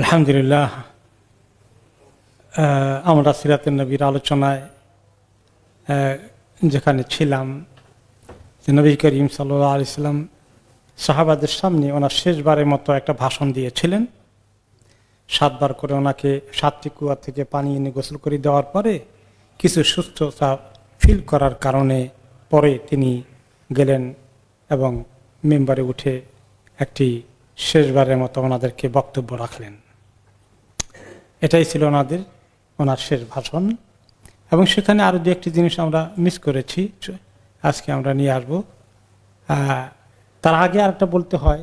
আলহামদুলিল্লাহ আমরা সিরাতের নবীর আলোচনায় যেখানে ছিলাম যে নবী করিম সাল্লা আলিয়াল্লাম সাহাবাদের সামনে ওনার শেষবারের মতো একটা ভাষণ দিয়েছিলেন সাতবার করে ওনাকে সাতটি কুয়া থেকে পানি এনে গোসল করে দেওয়ার পরে কিছু সুস্থতা ফিল করার কারণে পরে তিনি গেলেন এবং মেম্বারে উঠে একটি শেষবারের মতো ওনাদেরকে বক্তব্য রাখলেন এটাই ছিল ওনাদের ওনার শেষ ভাষণ এবং সেখানে আরও দু একটি জিনিস আমরা মিস করেছি আজকে আমরা নিয়ে আসবো তার আগে আরেকটা বলতে হয়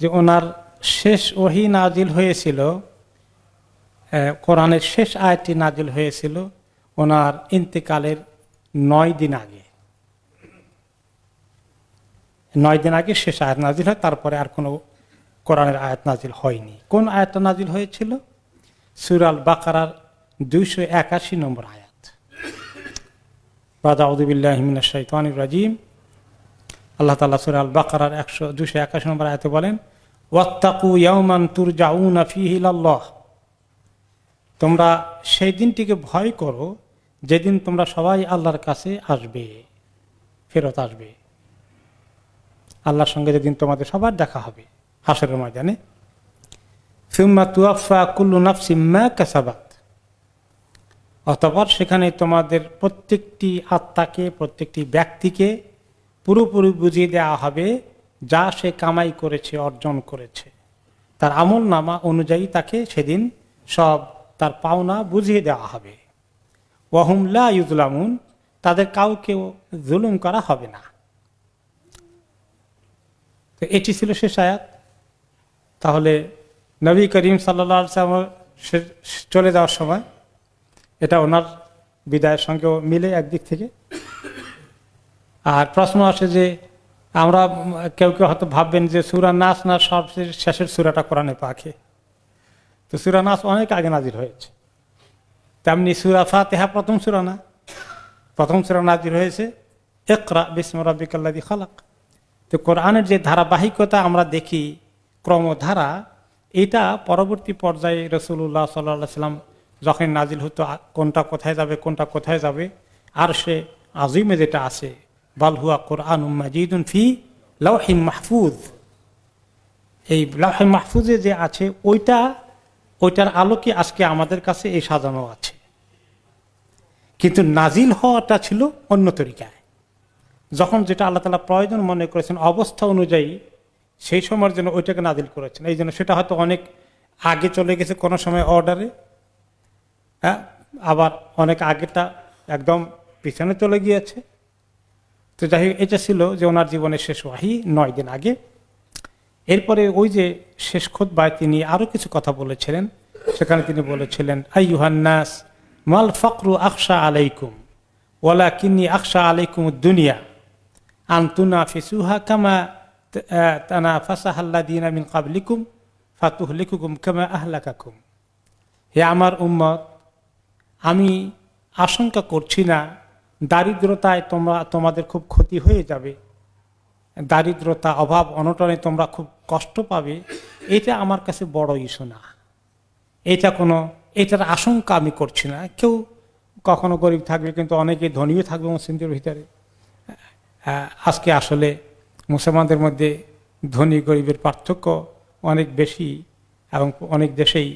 যে ওনার শেষ ওহি নাজিল হয়েছিল কোরআনের শেষ আয়টি নাজিল হয়েছিল ওনার ইন্তেকালের নয় দিন আগে নয় দিন আগে শেষ আয়াত নাজিল হয় তারপরে আর কোনো কোরআনের আয়াত নাজিল হয়নি কোন আয়াতটা নাজিল হয়েছিল সুরাল বাকারার দুইশো একাশি নম্বর আয়াত বাদাউদ্দিবিল্লাহমিনাশাইতানির রাজিম আল্লাহ তালা সুরাল বাকারার একশো দুশো একাশি নম্বর আয়াতে বলেন তোমরা সেই দিনটিকে ভয় করো যেদিন তোমরা সবাই আল্লাহর কাছে আসবে ফেরত আসবে আল্লাহর সঙ্গে যেদিন তোমাদের সবার দেখা হবে হাসরের ময়দানে ফিম্মা তুয়াফা কুল্লু নাফসি কাসাবাত অতপর সেখানে তোমাদের প্রত্যেকটি আত্মাকে প্রত্যেকটি ব্যক্তিকে পুরোপুরি বুঝিয়ে দেওয়া হবে যা সে কামাই করেছে অর্জন করেছে তার আমল নামা অনুযায়ী তাকে সেদিন সব তার পাওনা বুঝিয়ে দেওয়া হবে ওয়াহুমলা ইউজলামুন তাদের কাউকেও জুলুম করা হবে না তো এটি ছিল শেষ আয়াত তাহলে নবী করিম সাল্লা সাল্লাম চলে যাওয়ার সময় এটা ওনার বিদায়ের সঙ্গেও মিলে একদিক থেকে আর প্রশ্ন আসে যে আমরা কেউ কেউ হয়তো ভাববেন যে সুরা নাচ না সব শেষের সুরাটা কোরআনে পাখে তো সুরা নাচ অনেক আগে নাজির হয়েছে তেমনি সুরা ফাতেহা প্রথম সুরা না প্রথম সুরা নাজির হয়েছে একরা বিস্মরাবিকাল্লাদি খালাক তো কোরআনের যে ধারাবাহিকতা আমরা দেখি ক্রমধারা এটা পরবর্তী পর্যায়ে রসুল্লাহ সাল্লা সাল্লাম যখন নাজিল হতো কোনটা কোথায় যাবে কোনটা কোথায় যাবে আর সে আজিমে যেটা আছে বালহুয়া কোরআন মাজিদুন ফি লাউহিম মাহফুজ এই লাউহিম মাহফুজে যে আছে ওইটা ওইটার আলোকে আজকে আমাদের কাছে এই সাজানো আছে কিন্তু নাজিল হওয়াটা ছিল অন্য তরিকায় যখন যেটা আল্লাহ তালা প্রয়োজন মনে করেছেন অবস্থা অনুযায়ী সেই সময়ের জন্য ওইটাকে নাজিল করেছেন এই জন্য সেটা হয়তো অনেক আগে চলে গেছে কোনো সময় অর্ডারে হ্যাঁ আবার অনেক আগেটা একদম পিছনে চলে গিয়েছে তো যাই এটা ছিল যে ওনার জীবনের শেষ ওয়াহি নয় দিন আগে এরপরে ওই যে শেষ বাই তিনি আরও কিছু কথা বলেছিলেন সেখানে তিনি বলেছিলেন আই ইউহান্নাস মাল ফকরু আকশা আলাইকুম ওয়ালা কিনি আকশা আলাইকুম দুনিয়া আন্তুনা ফিসুহা কামা তানা ফাসাহাল্লা দিন আমিন কাবলিকুম কেমা আহলাকাকুম হে আমার উম্মত আমি আশঙ্কা করছি না দারিদ্রতায় তোমরা তোমাদের খুব ক্ষতি হয়ে যাবে দারিদ্রতা অভাব অনটনে তোমরা খুব কষ্ট পাবে এটা আমার কাছে বড় ইস্যু না এটা কোনো এটার আশঙ্কা আমি করছি না কেউ কখনো গরিব থাকবে কিন্তু অনেকে ধনীও থাকবে মুসলিমদের ভিতরে আজকে আসলে মুসলমানদের মধ্যে ধনী গরিবের পার্থক্য অনেক বেশি এবং অনেক দেশেই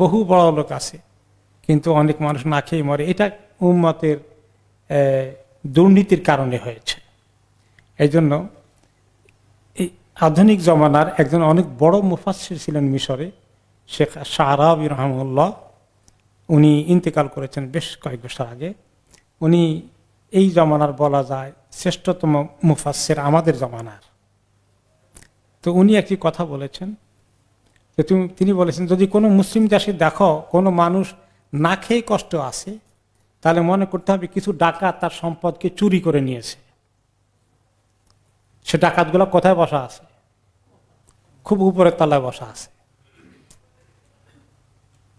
বহু বড় লোক আছে কিন্তু অনেক মানুষ না খেয়ে মরে এটা উম্মতের দুর্নীতির কারণে হয়েছে এই জন্য এই আধুনিক জমানার একজন অনেক বড় মুফাসির ছিলেন মিশরে শেখ শাহরাবি রহমুল্লাহ উনি ইন্তেকাল করেছেন বেশ কয়েক বছর আগে উনি এই জমানার বলা যায় শ্রেষ্ঠতম মুফাসের আমাদের জমানার তো উনি একটি কথা বলেছেন যে তুমি তিনি বলেছেন যদি কোনো মুসলিম দেশে দেখো কোনো মানুষ না খেয়ে কষ্ট আছে তাহলে মনে করতে হবে কিছু ডাকাত তার সম্পদকে চুরি করে নিয়েছে সে ডাকাতগুলো কোথায় বসা আছে খুব উপরের তলায় বসা আছে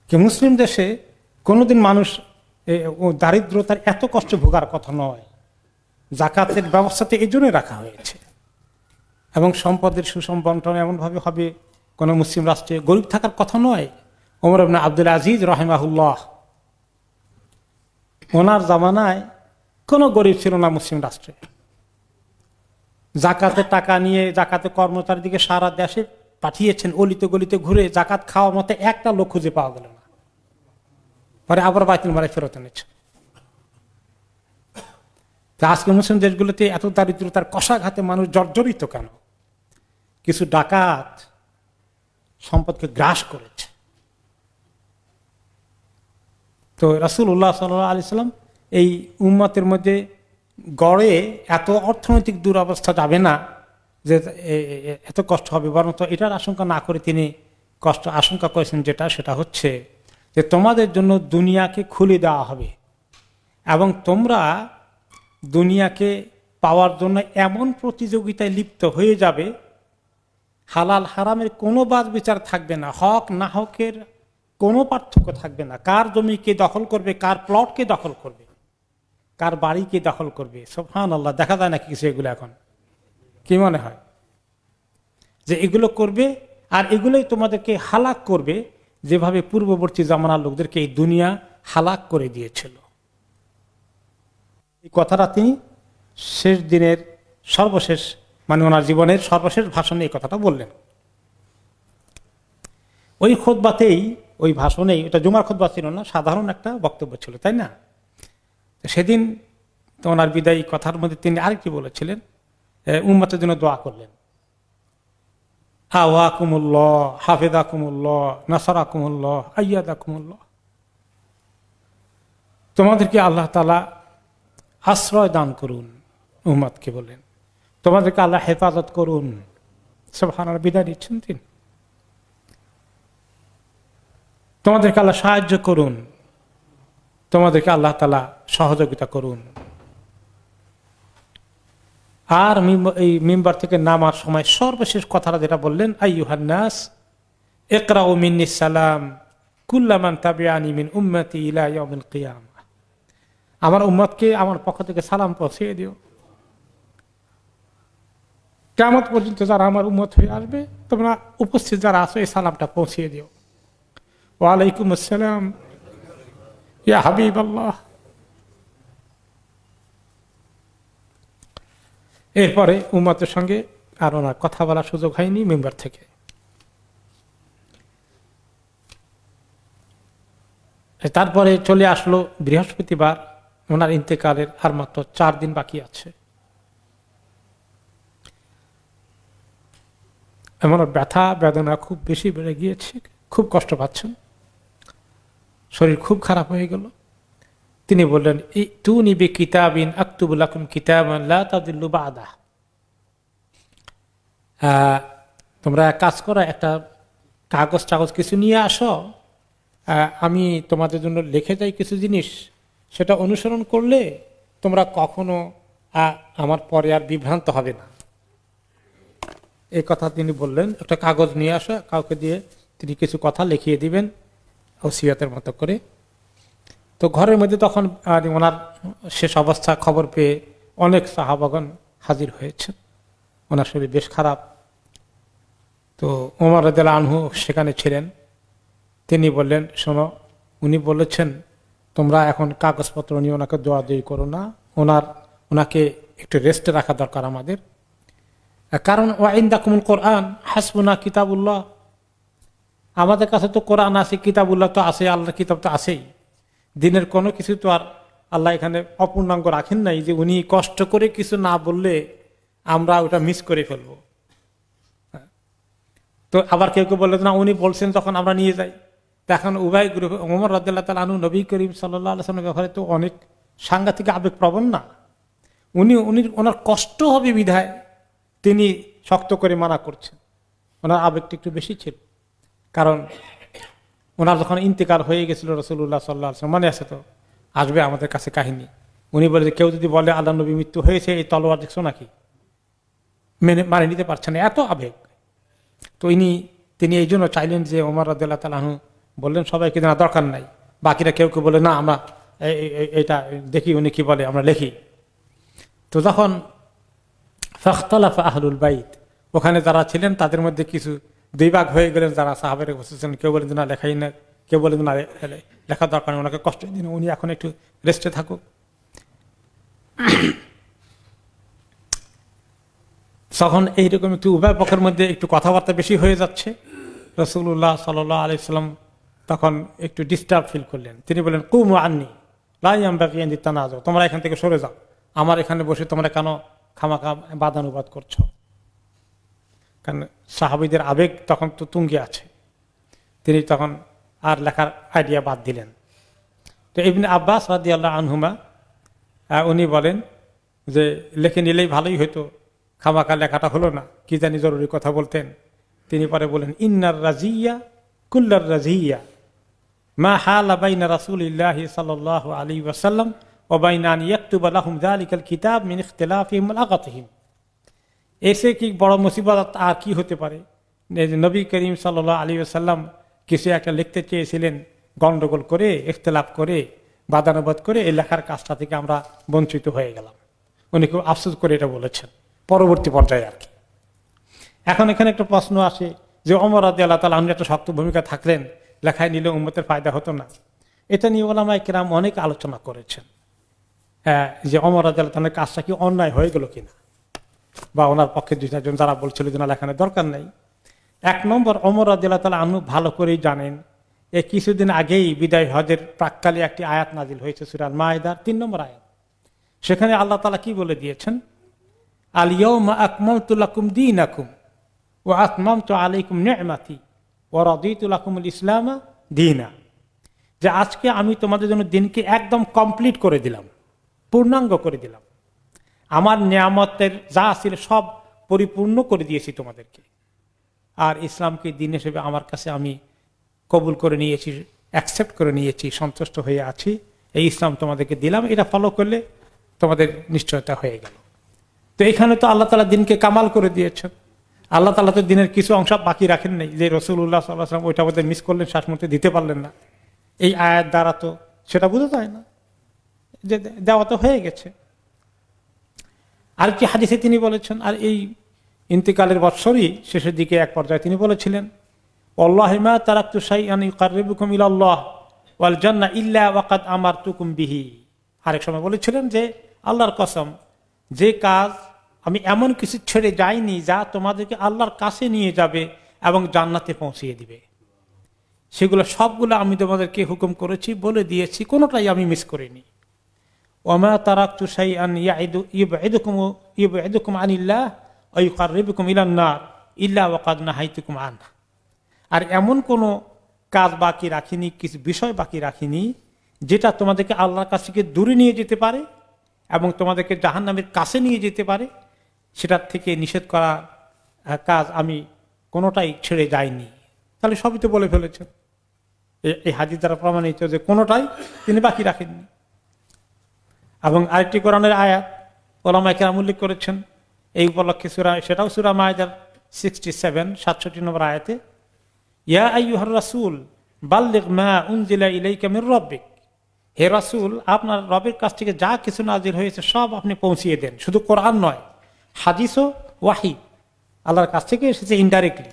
কি মুসলিম দেশে কোনোদিন মানুষ দারিদ্রতার এত কষ্ট ভোগার কথা নয় জাকাতের ব্যবস্থাতে এই জন্যই রাখা হয়েছে এবং সম্পদের সুষম বন্টন এমনভাবে হবে কোনো মুসলিম রাষ্ট্রে গরিব থাকার কথা নয় ওমর আবনা আব্দুল আজিজ রহেমাহুল্লাহ ওনার জামানায় কোনো গরিব ছিল না মুসলিম রাষ্ট্রে জাকাতে টাকা নিয়ে জাকাতে কর্মচারীদিকে সারা দেশে পাঠিয়েছেন অলিতে গলিতে ঘুরে জাকাত খাওয়ার মতো একটা লোক খুঁজে পাওয়া গেল না পরে আবার বাইতিন মারায় ফেরত এনেছে তা আজকে মুসলিম দেশগুলোতে এত দারিদ্রতার কষাঘাতে মানুষ জর্জরিত কেন কিছু ডাকাত সম্পদকে গ্রাস করেছে তো রাসুল উল্লাহ সাল্লাহ আলি সাল্লাম এই উম্মতের মধ্যে গড়ে এত অর্থনৈতিক দুরবস্থা যাবে না যে এত কষ্ট হবে বরং তো এটার আশঙ্কা না করে তিনি কষ্ট আশঙ্কা করেছেন যেটা সেটা হচ্ছে যে তোমাদের জন্য দুনিয়াকে খুলে দেওয়া হবে এবং তোমরা দুনিয়াকে পাওয়ার জন্য এমন প্রতিযোগিতায় লিপ্ত হয়ে যাবে হালাল হারামের কোনো বাদ বিচার থাকবে না হক না হকের কোনো পার্থক্য থাকবে না কার জমি কে দখল করবে কার প্লট কে দখল করবে কার বাড়ি কে দখল করবে সোফান আল্লাহ দেখা যায় না কিছু এগুলো এখন কি মনে হয় যে এগুলো করবে আর এগুলোই তোমাদেরকে হালাক করবে যেভাবে পূর্ববর্তী জামানার লোকদেরকে এই দুনিয়া হালাক করে দিয়েছিল এই কথাটা তিনি শেষ দিনের সর্বশেষ মানে ওনার জীবনের সর্বশেষ ভাষণে এই কথাটা বললেন ওই খোদবাতেই ওই ভাষণেই ওটা জুমার খোদবা ছিল না সাধারণ একটা বক্তব্য ছিল তাই না সেদিন তো ওনার বিদায়ী কথার মধ্যে তিনি আরেকটি বলেছিলেন উম্মাতের জন্য দোয়া করলেন আওয়া কুমুল্ল হাফেদা কুমুল্লাহ নাসারা কুমুল্ল আইয়াদা কুমুল্লাহ তোমাদেরকে আল্লাহ তালা আশ্রয় দান করুন উম্মাদকে বলেন তোমাদেরকে আল্লাহ হেফাজত করুন হানার বিদায় নিচ্ছেন তিনি তোমাদেরকে আল্লাহ সাহায্য করুন তোমাদেরকে আল্লাহ তালা সহযোগিতা করুন আর এই মেম্বার থেকে নামার সময় সর্বশেষ কথাটা যেটা বললেন আইহান্নাস একরা ও মিন্নি সালাম কুল্লামান তাবিয়ানি মিন উম্মতি ইলা ইয়াউমিল কিয়াম আমার উম্মতকে আমার পক্ষ থেকে সালাম পৌঁছিয়ে দিও কেমন পর্যন্ত যারা আমার উম্মত হয়ে আসবে তোমরা উপস্থিত যারা আসো এই সালামটা পৌঁছিয়ে দিও ওয়ালাইকুম আসসালাম ইয়া হাবিব আল্লাহ এরপরে উম্মতের সঙ্গে আর ওনার কথা বলার সুযোগ হয়নি মেম্বার থেকে তারপরে চলে আসলো বৃহস্পতিবার ওনার ইন্তেকালের আর মাত্র চার দিন বাকি আছে এমন ব্যথা বেদনা খুব বেশি বেড়ে গিয়েছে খুব কষ্ট পাচ্ছেন শরীর খুব খারাপ হয়ে গেল তিনি বললেন তু নিবি কিতাবিন আক্তুবুল আকুম কিতাবান আদা তোমরা কাজ করো একটা কাগজ টাগজ কিছু নিয়ে আসো আমি তোমাদের জন্য লিখে যাই কিছু জিনিস সেটা অনুসরণ করলে তোমরা কখনো আমার পরে আর বিভ্রান্ত হবে না এই কথা তিনি বললেন একটা কাগজ নিয়ে আসা কাউকে দিয়ে তিনি কিছু কথা লিখিয়ে দিবেন ওসিয়াতের মতো করে তো ঘরের মধ্যে তখন আর ওনার শেষ অবস্থা খবর পেয়ে অনেক সাহাবাগন হাজির হয়েছে ওনার শরীর বেশ খারাপ তো ওমর রদেলা আনহু সেখানে ছিলেন তিনি বললেন শোনো উনি বলেছেন তোমরা এখন কাগজপত্র নিয়ে ওনাকে দোয়াদি করো না ওনার ওনাকে একটু রেস্টে রাখা দরকার আমাদের কারণ ওয়াইন্দা কুমুল কোরআন হাসবুনা কিতাবুল্লাহ আমাদের কাছে তো কোরআন আছে কিতাবুল্লাহ তো আছে আল্লাহ কিতাব তো আছেই দিনের কোনো কিছু তো আর আল্লাহ এখানে অপূর্ণাঙ্গ রাখেন নাই যে উনি কষ্ট করে কিছু না বললে আমরা ওটা মিস করে ফেলবো তো আবার কেউ কেউ বললো না উনি বলছেন তখন আমরা নিয়ে যাই এখন উভয় গ্রুপ ওমর রদুল্লাহ তাল আনু নবী করিম সাল্লাহ আলসালামের ব্যাপারে তো অনেক সাংঘাতিক আবেগ প্রবণ না উনি উনি ওনার কষ্ট হবে বিধায় তিনি শক্ত করে মানা করছেন ওনার আবেগটি একটু বেশি ছিল কারণ ওনার যখন ইন্তেকার হয়ে গেছিল রসুল্লাহ সাল্লাহ আসলাম মনে আছে তো আসবে আমাদের কাছে কাহিনী উনি বলে যে কেউ যদি বলে আল্লাহ নবী মৃত্যু হয়েছে এই তলোয়ার দেখছো নাকি মেনে মানে নিতে পারছে না এত আবেগ তো ইনি তিনি এই জন্য চাইলেন যে ওমর রদুল্লাহ তালাহু বললেন সবাইকে জানা দরকার নাই বাকিরা কেউ কেউ বলে না আমরা এটা দেখি উনি কি বলে আমরা লেখি তো যখন ফখতলাফ আহলুল বাইত ওখানে যারা ছিলেন তাদের মধ্যে কিছু দুই ভাগ হয়ে গেলেন যারা সাহাবের বসেছিলেন কেউ বলেন না লেখাই না কেউ বলেন না লেখা দরকার ওনাকে কষ্ট দিন উনি এখন একটু রেস্টে থাকুক তখন এইরকম একটু উভয় পক্ষের মধ্যে একটু কথাবার্তা বেশি হয়ে যাচ্ছে রসুল্লাহ সাল আলি সাল্লাম তখন একটু ডিস্টার্ব ফিল করলেন তিনি বললেন কুমু আননি না যাও তোমরা এখান থেকে সরে যাও আমার এখানে বসে তোমরা কেন খামাখা বাদানুবাদ করছো কারণ সাহাবিদের আবেগ তখন তো তুঙ্গে আছে তিনি তখন আর লেখার আইডিয়া বাদ দিলেন তো এমনি আব্বাস রাদি আল্লাহ আনহুমা উনি বলেন যে লেখে নিলেই ভালোই হতো খামাখা লেখাটা হলো না কি জানি জরুরি কথা বলতেন তিনি পরে বলেন ইন্নার রাজিয়া কুল্লার রাজিয়া মা হালা বাইনা রাসুলিল্লাহ সাল আলী ওয়াসাল্লাম ওবাইনান ইয়াকুব আলহম আলিকাল কিতাব মিন ইখতলাফিম এসে কি বড় মুসিবত আর কি হতে পারে নবী করিম সাল্লাহ আলী আসাল্লাম কিছু একটা লিখতে চেয়েছিলেন গন্ডগোল করে ইখতলাফ করে বাদানুবাদ করে এই লেখার কাজটা থেকে আমরা বঞ্চিত হয়ে গেলাম উনি খুব আফসোস করে এটা বলেছেন পরবর্তী পর্যায়ে আর কি এখন এখানে একটা প্রশ্ন আসে যে অমর আদি আল্লাহ তালা একটা শক্ত ভূমিকা থাকলেন লেখায় নিলে উম্মতের ফায়দা হতো না এটা নিয়ে ওলামাই কিরাম অনেক আলোচনা করেছেন হ্যাঁ যে অমর আদালতানের কাজটা কি অন্যায় হয়ে গেল কিনা বা ওনার পক্ষে দুই চারজন যারা বলছিল যে না লেখানোর দরকার নেই এক নম্বর অমর আদালতাল আনু ভালো করেই জানেন এ কিছুদিন আগেই বিদায় হজের প্রাককালে একটি আয়াত নাজিল হয়েছে সুরাল মায়েদার তিন নম্বর আয়াত সেখানে আল্লাহ তালা কি বলে দিয়েছেন আলিয়া আকমল তুল্লাকুম দিন আকুম ও আকমাম তো আলাইকুম নেমাতি ওরাদিতুল দিনা যে আজকে আমি তোমাদের জন্য দিনকে একদম কমপ্লিট করে দিলাম পূর্ণাঙ্গ করে দিলাম আমার নিয়ামতের যা ছিল সব পরিপূর্ণ করে দিয়েছি তোমাদেরকে আর ইসলামকে দিন হিসেবে আমার কাছে আমি কবুল করে নিয়েছি অ্যাকসেপ্ট করে নিয়েছি সন্তুষ্ট হয়ে আছি এই ইসলাম তোমাদেরকে দিলাম এটা ফলো করলে তোমাদের নিশ্চয়তা হয়ে গেল তো এখানে তো আল্লাহ তালা দিনকে কামাল করে দিয়েছেন আল্লাহ তালা তো দিনের কিছু অংশ বাকি রাখেন নাই যে রসুল্লাহ সাল্লাহাম ওইটা আমাদের মিস করলেন শ্বাসমতে দিতে পারলেন না এই আয়ের দ্বারা তো সেটা বোঝা যায় না যে দেওয়া তো হয়ে গেছে আর কি হাদিসে তিনি বলেছেন আর এই ইন্তিকালের বৎসরই শেষের দিকে এক পর্যায়ে তিনি বলেছিলেন অল্লাহিমা তারাক্তু সাই আনিকুম ওয়াল আমার তুকুম বিহি আরেক সময় বলেছিলেন যে আল্লাহর কসম যে কাজ আমি এমন কিছু ছেড়ে যাইনি যা তোমাদেরকে আল্লাহর কাছে নিয়ে যাবে এবং জান্নাতে পৌঁছিয়ে দিবে সেগুলো সবগুলো আমি তোমাদেরকে হুকুম করেছি বলে দিয়েছি কোনোটাই আমি মিস করিনি ওমা তারাক তুসাই আন ইয়াদুকুম ইব এদুকুম ইল্লা রেবুকুম ইলান্নার ইল্লা ওকাদ না আন আর এমন কোনো কাজ বাকি রাখিনি কিছু বিষয় বাকি রাখিনি যেটা তোমাদেরকে আল্লাহর কাছে দূরে নিয়ে যেতে পারে এবং তোমাদেরকে জাহান্নামের কাছে নিয়ে যেতে পারে সেটার থেকে নিষেধ করা কাজ আমি কোনোটাই ছেড়ে যাইনি তাহলে সবই তো বলে ফেলেছেন এই হাজির দ্বারা প্রমাণিত যে কোনোটাই তিনি বাকি রাখেননি এবং আরেকটি কোরআনের আয়াত ওলামায় কেরাম উল্লেখ করেছেন এই উপলক্ষে সুরা সেটাও সুরা মায়াজার সিক্সটি সেভেন সাতষট্টি নম্বর আয়াতে ইয়া আইহর রাসুল বাল্লিক মা উনজিলা কামের রব্বিক হে রাসুল আপনার রবের কাছ থেকে যা কিছু নাজির হয়েছে সব আপনি পৌঁছিয়ে দেন শুধু কোরআন নয় হাদিসও ওয়াহি আল্লাহর কাছ থেকে এসেছে ইনডাইরেক্টলি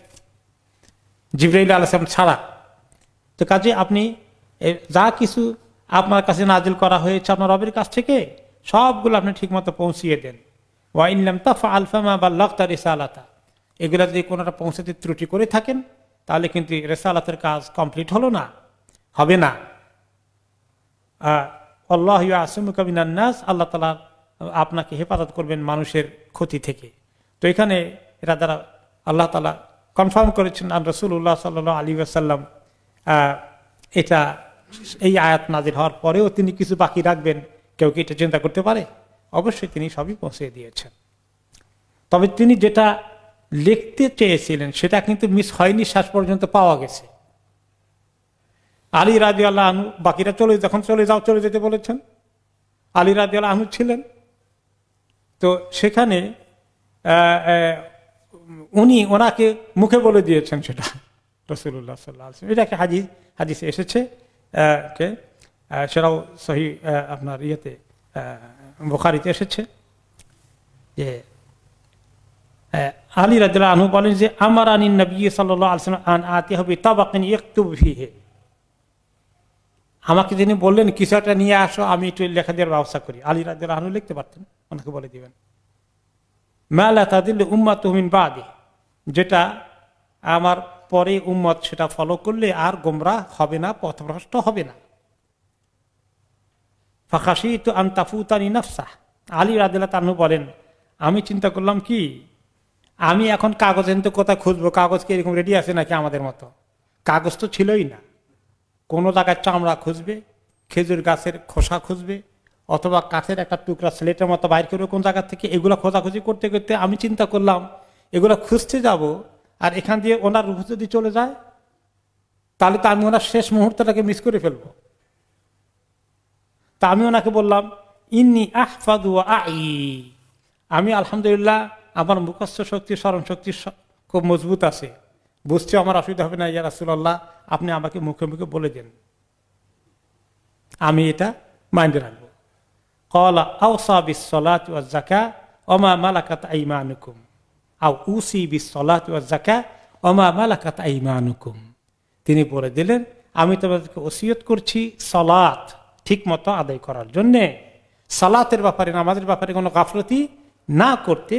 জিব্রাইল আলাম ছাড়া তো কাজে আপনি যা কিছু আপনার কাছে নাজিল করা হয়েছে আপনার রবের কাছ থেকে সবগুলো আপনি ঠিকমতো পৌঁছিয়ে দেন ওয়াইনলাম তাফা আলফামা বা লক্তা আলাতা এগুলো যদি কোনোটা পৌঁছাতে ত্রুটি করে থাকেন তাহলে কিন্তু রেসালাতের কাজ কমপ্লিট হলো না হবে না আল্লাহ আসম কবিনান্নাস আল্লাহ তালার আপনাকে হেফাজত করবেন মানুষের ক্ষতি থেকে তো এখানে এরা দ্বারা আল্লাহ তালা কনফার্ম করেছেন আর রসুল্লাহ সাল্লু আলী আসাল্লাম এটা এই আয়াত নাজির হওয়ার পরেও তিনি কিছু বাকি রাখবেন কেউ কি এটা চিন্তা করতে পারে অবশ্যই তিনি সবই পৌঁছে দিয়েছেন তবে তিনি যেটা লিখতে চেয়েছিলেন সেটা কিন্তু মিস হয়নি শেষ পর্যন্ত পাওয়া গেছে আলী রাজি আল্লাহ আনু বাকিরা চলে যখন চলে যাও চলে যেতে বলেছেন আলী রাজি আল্লাহ আনু ছিলেন তো সেখানে উনি ওনাকে মুখে বলে দিয়েছেন সেটা রসুল্লাহ সাল্লাহ এটা একটা হাজি হাজিস এসেছে কে সেটাও সহি আপনার ইয়েতে বোখারিতে এসেছে যে আলী রাজুল্লাহ আনহু বলেন যে আমার আনী নবী সাল্লাহ আলসালাম আমাকে তিনি বললেন কিছু একটা নিয়ে আসো আমি একটু লেখা দেওয়ার ব্যবস্থা করি আলী রাজুল্লাহ আনহু লিখতে পারতেন ওনাকে বলে দিবেন মালা তাদিল উম্মাত মিন বাদি যেটা আমার পরে উম্মত সেটা ফলো করলে আর গোমরা হবে না পথভ্রষ্ট হবে না ফাঁকাশি তো আন্তাফুতানি নফসা আলী রাদিল্লা তানু বলেন আমি চিন্তা করলাম কি আমি এখন কাগজ এনতে কোথায় খুঁজবো কাগজ কি এরকম রেডি আছে নাকি আমাদের মতো কাগজ তো ছিলই না কোনো জায়গায় চামড়া খুঁজবে খেজুর গাছের খোসা খুঁজবে অথবা কাঠের একটা টুকরা স্লেটের মতো বাইর করে কোন জায়গা থেকে এগুলো খোঁজাখুঁজি করতে করতে আমি চিন্তা করলাম এগুলো খুঁজতে যাব আর এখান দিয়ে ওনার রুফ যদি চলে যায় তাহলে তো আমি ওনার শেষ মুহূর্তটাকে মিস করে ফেলব তা আমি ওনাকে বললাম ইন্নি আহফাদু আই আমি আলহামদুলিল্লাহ আমার মুখস্থ শক্তি স্মরণ শক্তি খুব মজবুত আছে বুঝতে আমার অসুবিধা হবে না ইয়া রাসুল্লাহ আপনি আমাকে মুখে মুখে বলে দেন আমি এটা মাইন্ডে রাখবো কলা আউসা বিসলাত জাকা অমা মালাকাত আইমানুকুম আউ উসি বিসলাত জাকা অমা মালাকাত আইমানুকুম তিনি বলে দিলেন আমি তোমাদেরকে ওসিয়ত করছি সলাত ঠিক মতো আদায় করার জন্যে সালাতের ব্যাপারে নামাজের ব্যাপারে কোনো গাফলতি না করতে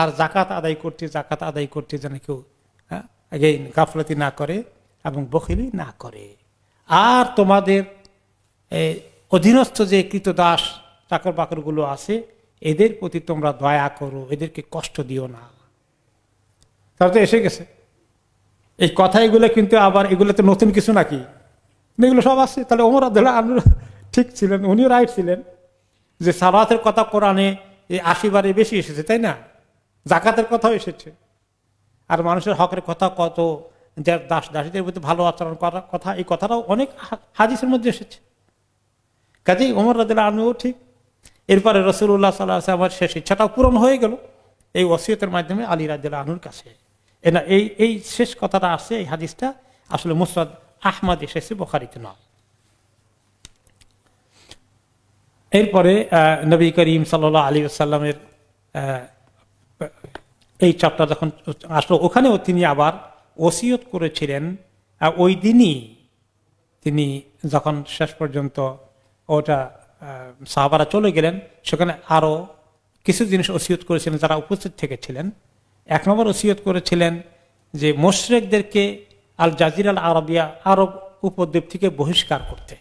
আর জাকাত আদায় করতে জাকাত আদায় করতে যেন কেউ হ্যাঁ গাফলতি না করে এবং বখিলি না করে আর তোমাদের অধীনস্থ যে কৃতদাস চাকর বাকরগুলো আছে এদের প্রতি তোমরা দয়া করো এদেরকে কষ্ট দিও না তারা তো এসে গেছে এই কথা এগুলো কিন্তু আবার এগুলো তো নতুন কিছু নাকি এগুলো সব আছে তাহলে ওমর আব্দুল্লাহ আনু ঠিক ছিলেন উনিও রাইট ছিলেন যে সালাতের কথা কোরআনে এই আশিবারে বেশি এসেছে তাই না জাকাতের কথাও এসেছে আর মানুষের হকের কথা কত যার দাস দাসীদের প্রতি ভালো আচরণ করার কথা এই কথাটাও অনেক হাদিসের মধ্যে এসেছে কাজেই ওমর রাজুল্লাহ আনুও ঠিক এরপরে রসুল্লাহ সাল্লাহ আমার শেষ ইচ্ছাটাও পূরণ হয়ে গেল এই ওসিয়তের মাধ্যমে আলী রাজ্লা আনুর কাছে না এই এই শেষ কথাটা আছে এই হাদিসটা আসলে মুসাদ আহমদ এসেছে বোখারিতে নয় এরপরে নবী করিম সাল আলী আসাল্লামের এই চাপটা যখন আসলো ওখানেও তিনি আবার ওসিয়ত করেছিলেন ওই দিনই তিনি যখন শেষ পর্যন্ত ওটা সাহাবারা চলে গেলেন সেখানে আরও কিছু জিনিস ওসিয়ত করেছিলেন যারা উপস্থিত থেকেছিলেন এক নম্বর ওসিয়ত করেছিলেন যে মোশরেকদেরকে আল জাজির আল আরবিয়া আরব উপদ্বীপ থেকে বহিষ্কার করতে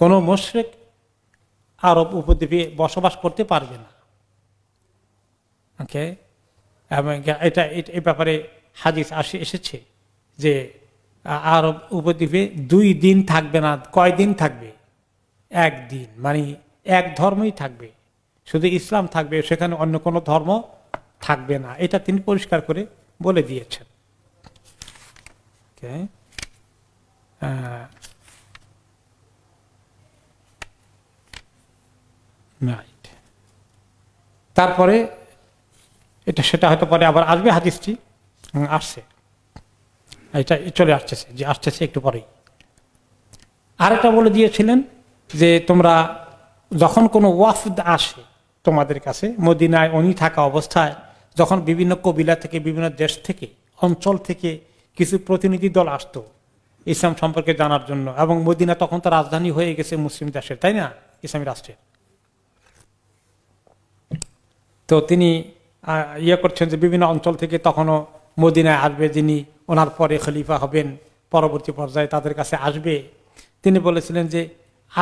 কোনো মোশরেক আরব উপদ্বীপে বসবাস করতে পারবে না ওকে এটা এ ব্যাপারে হাজিস আসে এসেছে যে আরব উপদ্বীপে দুই দিন থাকবে না কয় দিন থাকবে একদিন মানে এক ধর্মই থাকবে শুধু ইসলাম থাকবে সেখানে অন্য কোনো ধর্ম থাকবে না এটা তিনি পরিষ্কার করে বলে দিয়েছেন তারপরে এটা সেটা হয়তো পরে আবার আসবে হাদিসটি আসছে এটা চলে আসতেছে যে আসতেছে একটু পরেই আরেকটা বলে দিয়েছিলেন যে তোমরা যখন কোনো ওয়াফদ আসে তোমাদের কাছে মদিনায় অনি থাকা অবস্থায় যখন বিভিন্ন কবিলা থেকে বিভিন্ন দেশ থেকে অঞ্চল থেকে কিছু প্রতিনিধি দল আসতো ইসলাম সম্পর্কে জানার জন্য এবং মদিনা তখন তো রাজধানী হয়ে গেছে মুসলিম দেশের তাই না ইসলামী রাষ্ট্রের তো তিনি ইয়ে করছেন যে বিভিন্ন অঞ্চল থেকে তখনও মদিনায় আসবে যিনি ওনার পরে খলিফা হবেন পরবর্তী পর্যায়ে তাদের কাছে আসবে তিনি বলেছিলেন যে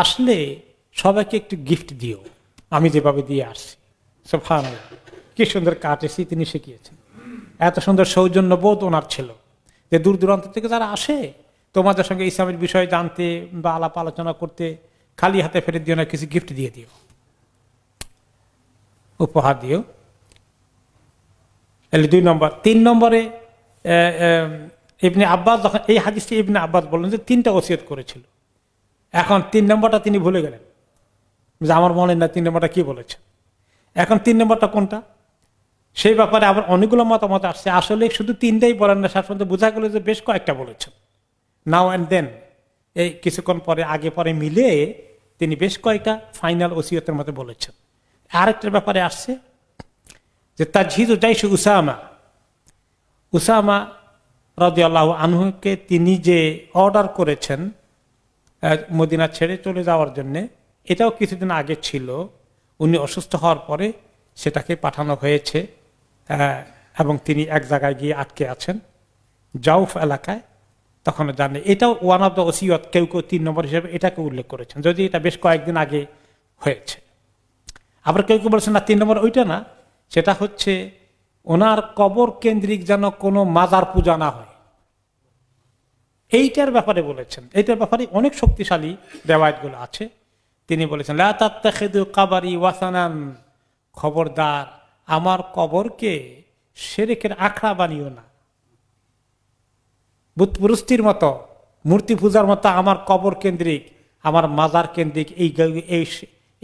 আসলে সবাইকে একটু গিফট দিও আমি যেভাবে দিয়ে আসছি সোফান কি সুন্দর কাটেছি তিনি শিখিয়েছেন এত সুন্দর সৌজন্য বোধ ওনার ছিল যে দূর দূরান্ত থেকে যারা আসে তোমাদের সঙ্গে ইসলামের বিষয়ে জানতে বা আলাপ আলোচনা করতে খালি হাতে ফেরত দিও না কিছু গিফট দিয়ে দিও উপহার দিও এলে দুই নম্বর তিন নম্বরে ইবনে আব্বাস যখন এই হাদিসটি ইবনে আব্বাস বললেন যে তিনটা ওসিয়ত করেছিল এখন তিন নম্বরটা তিনি ভুলে গেলেন যে আমার মনে না তিন নম্বরটা কি বলেছে এখন তিন নম্বরটা কোনটা সেই ব্যাপারে আবার অনেকগুলো মতামত আসছে আসলে শুধু তিনটাই বলেন না শেষ পর্যন্ত বোঝা গেল যে বেশ কয়েকটা বলেছেন নাও অ্যান্ড দেন এই কিছুক্ষণ পরে আগে পরে মিলে তিনি বেশ কয়েকটা ফাইনাল ওসিয়তের মতো বলেছেন আরেকটা ব্যাপারে আসছে যে তার ঝিজু যাইছে উসামা উসামা রাজি আল্লাহ আনহুকে তিনি যে অর্ডার করেছেন মদিনা ছেড়ে চলে যাওয়ার জন্যে এটাও কিছুদিন আগে ছিল উনি অসুস্থ হওয়ার পরে সেটাকে পাঠানো হয়েছে এবং তিনি এক জায়গায় গিয়ে আটকে আছেন জাউফ এলাকায় তখন জানে এটাও ওয়ান অফ দ্য ওসিয়ত কেউ কেউ তিন নম্বর হিসেবে এটাকে উল্লেখ করেছেন যদি এটা বেশ কয়েকদিন আগে হয়েছে আবার কেউ কেউ বলছেন না তিন নম্বর ওইটা না সেটা হচ্ছে ওনার কবর কেন্দ্রিক যেন কোনো মাজার পূজা না হয় এইটার ব্যাপারে বলেছেন এইটার ব্যাপারে অনেক শক্তিশালী রেওয়ায়তগুলো আছে তিনি বলেছেন লাতাত্তাখেদু কাবারি ওয়াসানান খবরদার আমার কবরকে সেরেকের আখড়া বানিও না বুতপুরুষ্টির মতো মূর্তি পূজার মতো আমার কবর কেন্দ্রিক আমার মাজার কেন্দ্রিক এই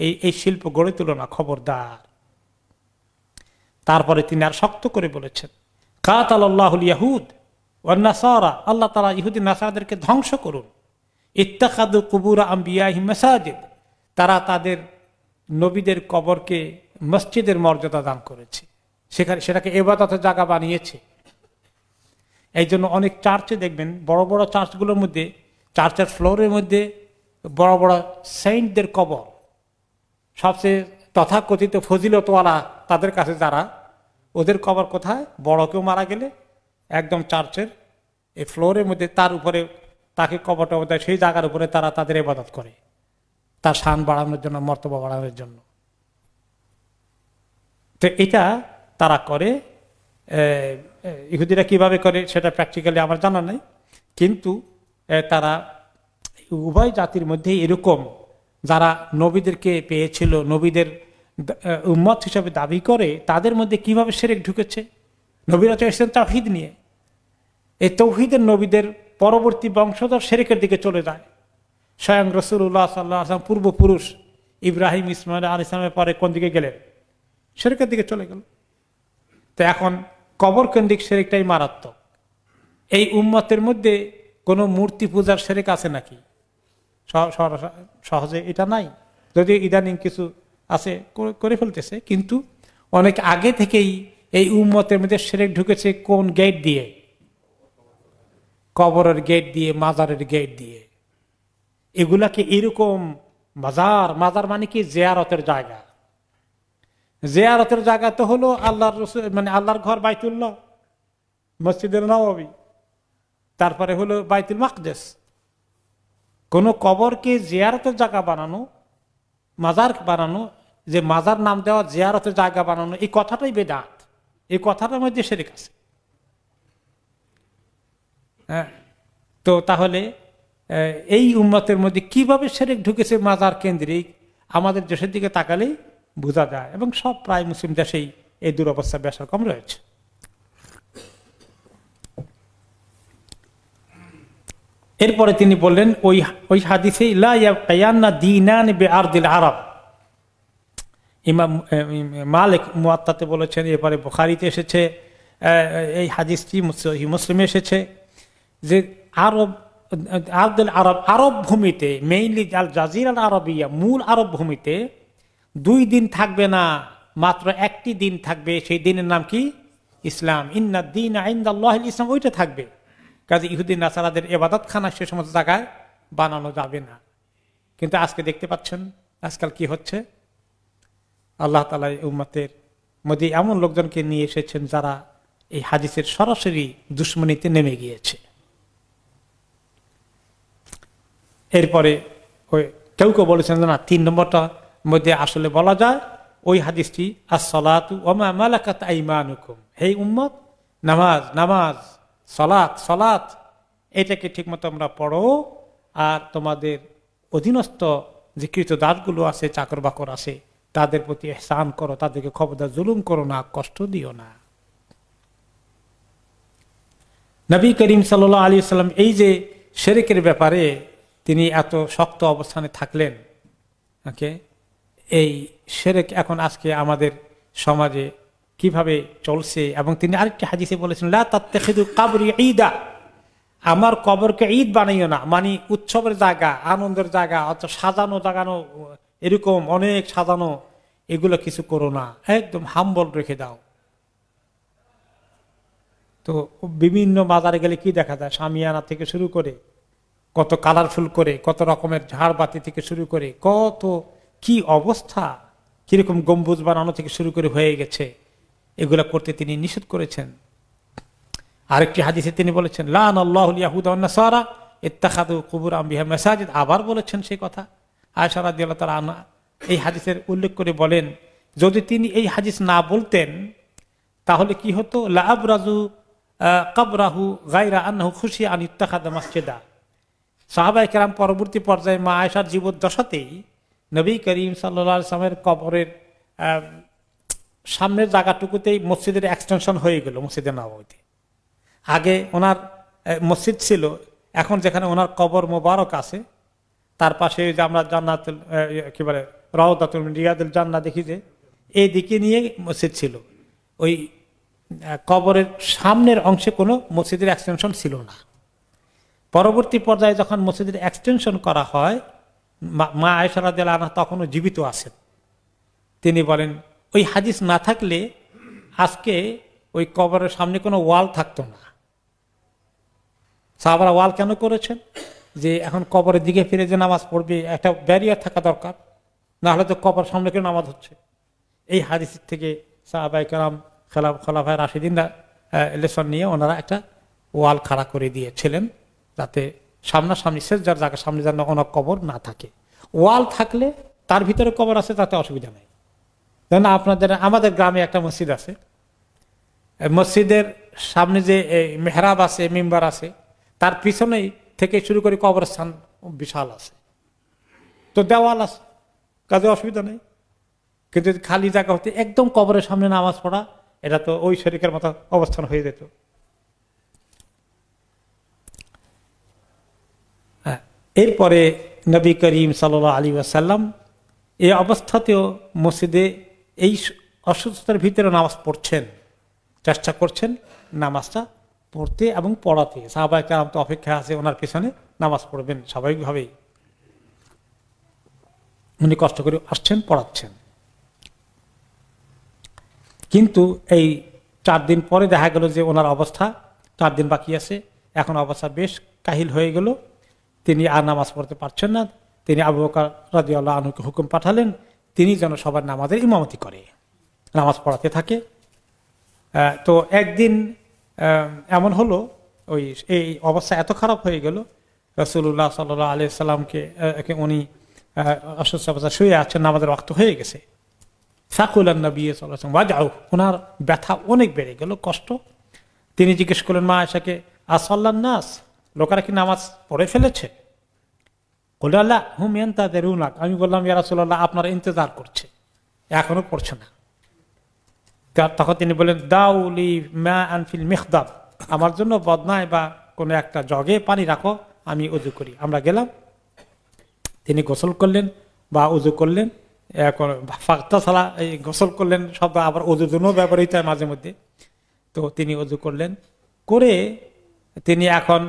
এই এই শিল্প গড়ে তুলো না খবরদার তারপরে তিনি আর শক্ত করে বলেছেন কাত আল্লাহুল ইয়াহুদ নাসারা আল্লাহ তালা ইহুদিন নাসারাদেরকে ধ্বংস করুন ইত্তাকাদ কুবুরা আম্বিয়াহি মেসাজেদ তারা তাদের নবীদের কবরকে মসজিদের মর্যাদা দান করেছে সেখানে সেটাকে এবাদত জায়গা বানিয়েছে এই জন্য অনেক চার্চে দেখবেন বড় বড় চার্চগুলোর মধ্যে চার্চের ফ্লোরের মধ্যে বড় বড় সেন্টদের কবর সবচেয়ে তথাকথিত ফজিলতওয়ালা তাদের কাছে যারা ওদের কবর কোথায় বড় কেউ মারা গেলে একদম চার্চের এই ফ্লোরের মধ্যে তার উপরে তাকে কবর দেয় সেই জায়গার উপরে তারা তাদের এবাদত করে তার সান বাড়ানোর জন্য মর্তব্য বাড়ানোর জন্য তো এটা তারা করে ইহুদিরা কিভাবে করে সেটা প্র্যাকটিক্যালি আমার জানা নেই কিন্তু তারা উভয় জাতির মধ্যে এরকম যারা নবীদেরকে পেয়েছিল নবীদের উম্মত হিসাবে দাবি করে তাদের মধ্যে কিভাবে সেরেক ঢুকেছে নবীরা তো এসেছেন তাহিদ নিয়ে এই তৌহিদের নবীদের পরবর্তী বংশধর শেরেকের দিকে চলে যায় স্বয়ং রসুল্লাহ সাল্লাহ আসলাম পূর্বপুরুষ ইব্রাহিম ইসমাইল আল ইসলামের পরে কোন দিকে গেলেন শেরেকের দিকে চলে গেল তো এখন কবর কেন্দ্রিক শেরেকটাই মারাত্মক এই উম্মতের মধ্যে কোনো মূর্তি পূজার সেরেক আছে নাকি সহজে এটা নাই যদি ইদানিং কিছু আছে করে ফেলতেছে কিন্তু অনেক আগে থেকেই এই উম্মতের মধ্যে সেরেক ঢুকেছে কোন গেট দিয়ে কবরের গেট দিয়ে মাজারের গেট দিয়ে এগুলাকে এরকম মাজার মাজার মানে কি জেয়ারতের জায়গা জেয়ারতের জায়গা তো হলো আল্লাহর মানে আল্লাহর ঘর বাইতুল্লাহ মসজিদের নবাবী তারপরে হলো বাইতুল মাকদেশ কোন কবরকে জেয়ারতের জায়গা বানানো মাজার বানানো যে মাজার নাম দেওয়া জেয়ারতের জায়গা বানানো এই কথাটাই বেদাত এই কথাটার মধ্যে সেরে কাছে হ্যাঁ? তো তাহলে এই উম্মতের মধ্যে কিভাবে সেরেক ঢুকেছে মাজার কেন্দ্রিক আমাদের দেশের দিকে তাকালেই বোঝা যায় এবং সব প্রায় মুসলিম দেশেই এই দুরবস্থা ব্যাসার কম রয়েছে এরপরে তিনি বললেন ওই ওই হাদিসে লাইয়ান্না দিনান বে আরদিল আরব ইমাম মালিক মুয়াত্তাতে বলেছেন এরপরে বোখারিতে এসেছে এই হাদিসটি মুসলিমে এসেছে যে আরব আব্দুল আরব আরব ভূমিতে মেইনলি আল জাজির আল আরবিয়া মূল আরব ভূমিতে দুই দিন থাকবে না মাত্র একটি দিন থাকবে সেই দিনের নাম কি ইসলাম ইন্না দিন আইন্দাল্লাহ ইসলাম ওইটা থাকবে কাজে ইহুদিন নাসারাদের এবাদত খানা সে সমস্ত জায়গায় বানানো যাবে না কিন্তু আজকে দেখতে পাচ্ছেন আজকাল কি হচ্ছে আল্লাহ তালা উম্মতের মধ্যে এমন লোকজনকে নিয়ে এসেছেন যারা এই হাদিসের সরাসরি দুশ্মনীতে নেমে গিয়েছে এরপরে ওই কেউ কেউ বলেছেন না তিন নম্বরটা মধ্যে আসলে বলা যায় ওই হাদিসটি আসলাতু হে উম্মত নামাজ নামাজ সলাত সলাত এটাকে ঠিকমতো আমরা পড়ো আর তোমাদের অধীনস্থ যে কৃত দাঁতগুলো আছে চাকর বাকর আছে তাদের প্রতি স্নান করো তাদেরকে খবরদার জুলুম করো না কষ্ট দিও না নবী করিম সাল্লাহ আলী সাল্লাম এই যে শেরেকের ব্যাপারে তিনি এত শক্ত অবস্থানে থাকলেন ওকে এই সেরেক এখন আজকে আমাদের সমাজে কিভাবে চলছে এবং তিনি আরেকটি হাজিসে বলেছেন কাবরি ঈদা আমার কবরকে ঈদ বানাইও না মানে উৎসবের জায়গা আনন্দের জায়গা অত সাজানো দাগানো এরকম অনেক সাজানো এগুলো কিছু করো না একদম হাম্বল রেখে দাও তো বিভিন্ন বাজারে গেলে কি দেখা যায় সামিয়ানা থেকে শুরু করে কত কালারফুল করে কত রকমের ঝাড়বাতি থেকে শুরু করে কত কি অবস্থা কীরকম গম্বুজ বানানো থেকে শুরু করে হয়ে গেছে এগুলো করতে তিনি নিষেধ করেছেন আরেকটি হাদিসে তিনি বলেছেন লান আল্লাহ ইত্তাখাদু কুবুর আম্বিহা মেসাজিদ আবার বলেছেন সেই কথা আয়সারাদি আল্লাহ তালা আনা এই হাদিসের উল্লেখ করে বলেন যদি তিনি এই হাদিস না বলতেন তাহলে কি হতো লাবরাজু কাবরাহু গাইরা আন্নাহু খুশি আন ইত্তাখাদা মাসজেদা সাহাবাই কেরাম পরবর্তী পর্যায়ে মা আয়সার জীবদ্দশাতেই নবী করিম সাল্লা সালামের কবরের সামনের জায়গাটুকুতেই মসজিদের এক্সটেনশন হয়ে গেল মসজিদের নবীতে আগে ওনার মসজিদ ছিল এখন যেখানে ওনার কবর মোবারক আছে তার পাশে যে আমরা জান্নাতুল কি বলে রহদাতুল রিয়াদুল জান্না দেখি যে এই দিকে নিয়ে মসজিদ ছিল ওই কবরের সামনের অংশে কোনো মসজিদের এক্সটেনশন ছিল না পরবর্তী পর্যায়ে যখন মসজিদের এক্সটেনশন করা হয় মা আয়সারাদ্দাল আনা তখনও জীবিত আছেন তিনি বলেন ওই হাদিস না থাকলে আজকে ওই কবরের সামনে কোনো ওয়াল থাকতো না সাহাবারা ওয়াল কেন করেছেন যে এখন কবরের দিকে ফিরে যে নামাজ পড়বে একটা ব্যারিয়ার থাকা দরকার না হলে তো কবর সামনে কেউ নামাজ হচ্ছে এই হাদিস থেকে সাহাবাই কালাম খেলা খোলাফায় রাশিদিনরা লেসন নিয়ে ওনারা একটা ওয়াল খাড়া করে দিয়েছিলেন যাতে সামনাসামনি শেষ যার জায়গা সামনে যেন অনেক কবর না থাকে ওয়াল থাকলে তার ভিতরে কবর আছে তাতে অসুবিধা নেই যেন আপনাদের আমাদের গ্রামে একটা মসজিদ আছে মসজিদের সামনে যে মেহরাব আছে মেম্বার আছে তার পিছনেই থেকে শুরু করে কবরস্থান বিশাল আছে তো দেওয়াল আছে কাজে অসুবিধা নেই কিন্তু খালি জায়গা হতে একদম কবরের সামনে নামাজ পড়া এটা তো ওই শরীরের মতো অবস্থান হয়ে যেত এরপরে নবী করিম সাল আলী আসাল্লাম এ অবস্থাতেও মসজিদে এই অসুস্থতার ভিতরে নামাজ পড়ছেন চেষ্টা করছেন নামাজটা পড়তে এবং পড়াতে সাহবাই কালাম তো অপেক্ষা আছে ওনার পেছনে নামাজ পড়বেন স্বাভাবিকভাবেই উনি কষ্ট করে আসছেন পড়াচ্ছেন কিন্তু এই চার দিন পরে দেখা গেল যে ওনার অবস্থা চার দিন বাকি আছে এখন অবস্থা বেশ কাহিল হয়ে গেল তিনি আর নামাজ পড়তে পারছেন না তিনি আবু বকর রাজি আল্লাহ আনুকে হুকুম পাঠালেন তিনি যেন সবার নামাজের ইমামতি করে নামাজ পড়াতে থাকে তো একদিন এমন হলো ওই এই অবস্থা এত খারাপ হয়ে গেল রসুল্লাহ সাল আলি সাল্লামকে উনি অসুস্থ অবস্থা শুয়ে আছেন নামাজের রক্ত হয়ে গেছে সাকুলান নবী সাল্লাম ওয়াজাউ ওনার ব্যথা অনেক বেড়ে গেল কষ্ট তিনি জিজ্ঞেস করলেন মা আশাকে আসল্লা নাস লোকেরা কি নামাজ পড়ে ফেলেছে আল্লাহ হুম তাদের উনাক আমি বললাম ইয়ারাসুল্লাহ আপনার ইন্তজার করছে এখনো পড়ছে না তখন তিনি বললেন দাউলি ম্যা আনফিল মেহদাব আমার জন্য বদনায় বা কোনো একটা জগে পানি রাখো আমি উজু করি আমরা গেলাম তিনি গোসল করলেন বা উজু করলেন ফাঁকতা ছাড়া এই গোসল করলেন শব্দ আবার উজুর জন্য ব্যবহৃত হয় মাঝে মধ্যে তো তিনি উজু করলেন করে তিনি এখন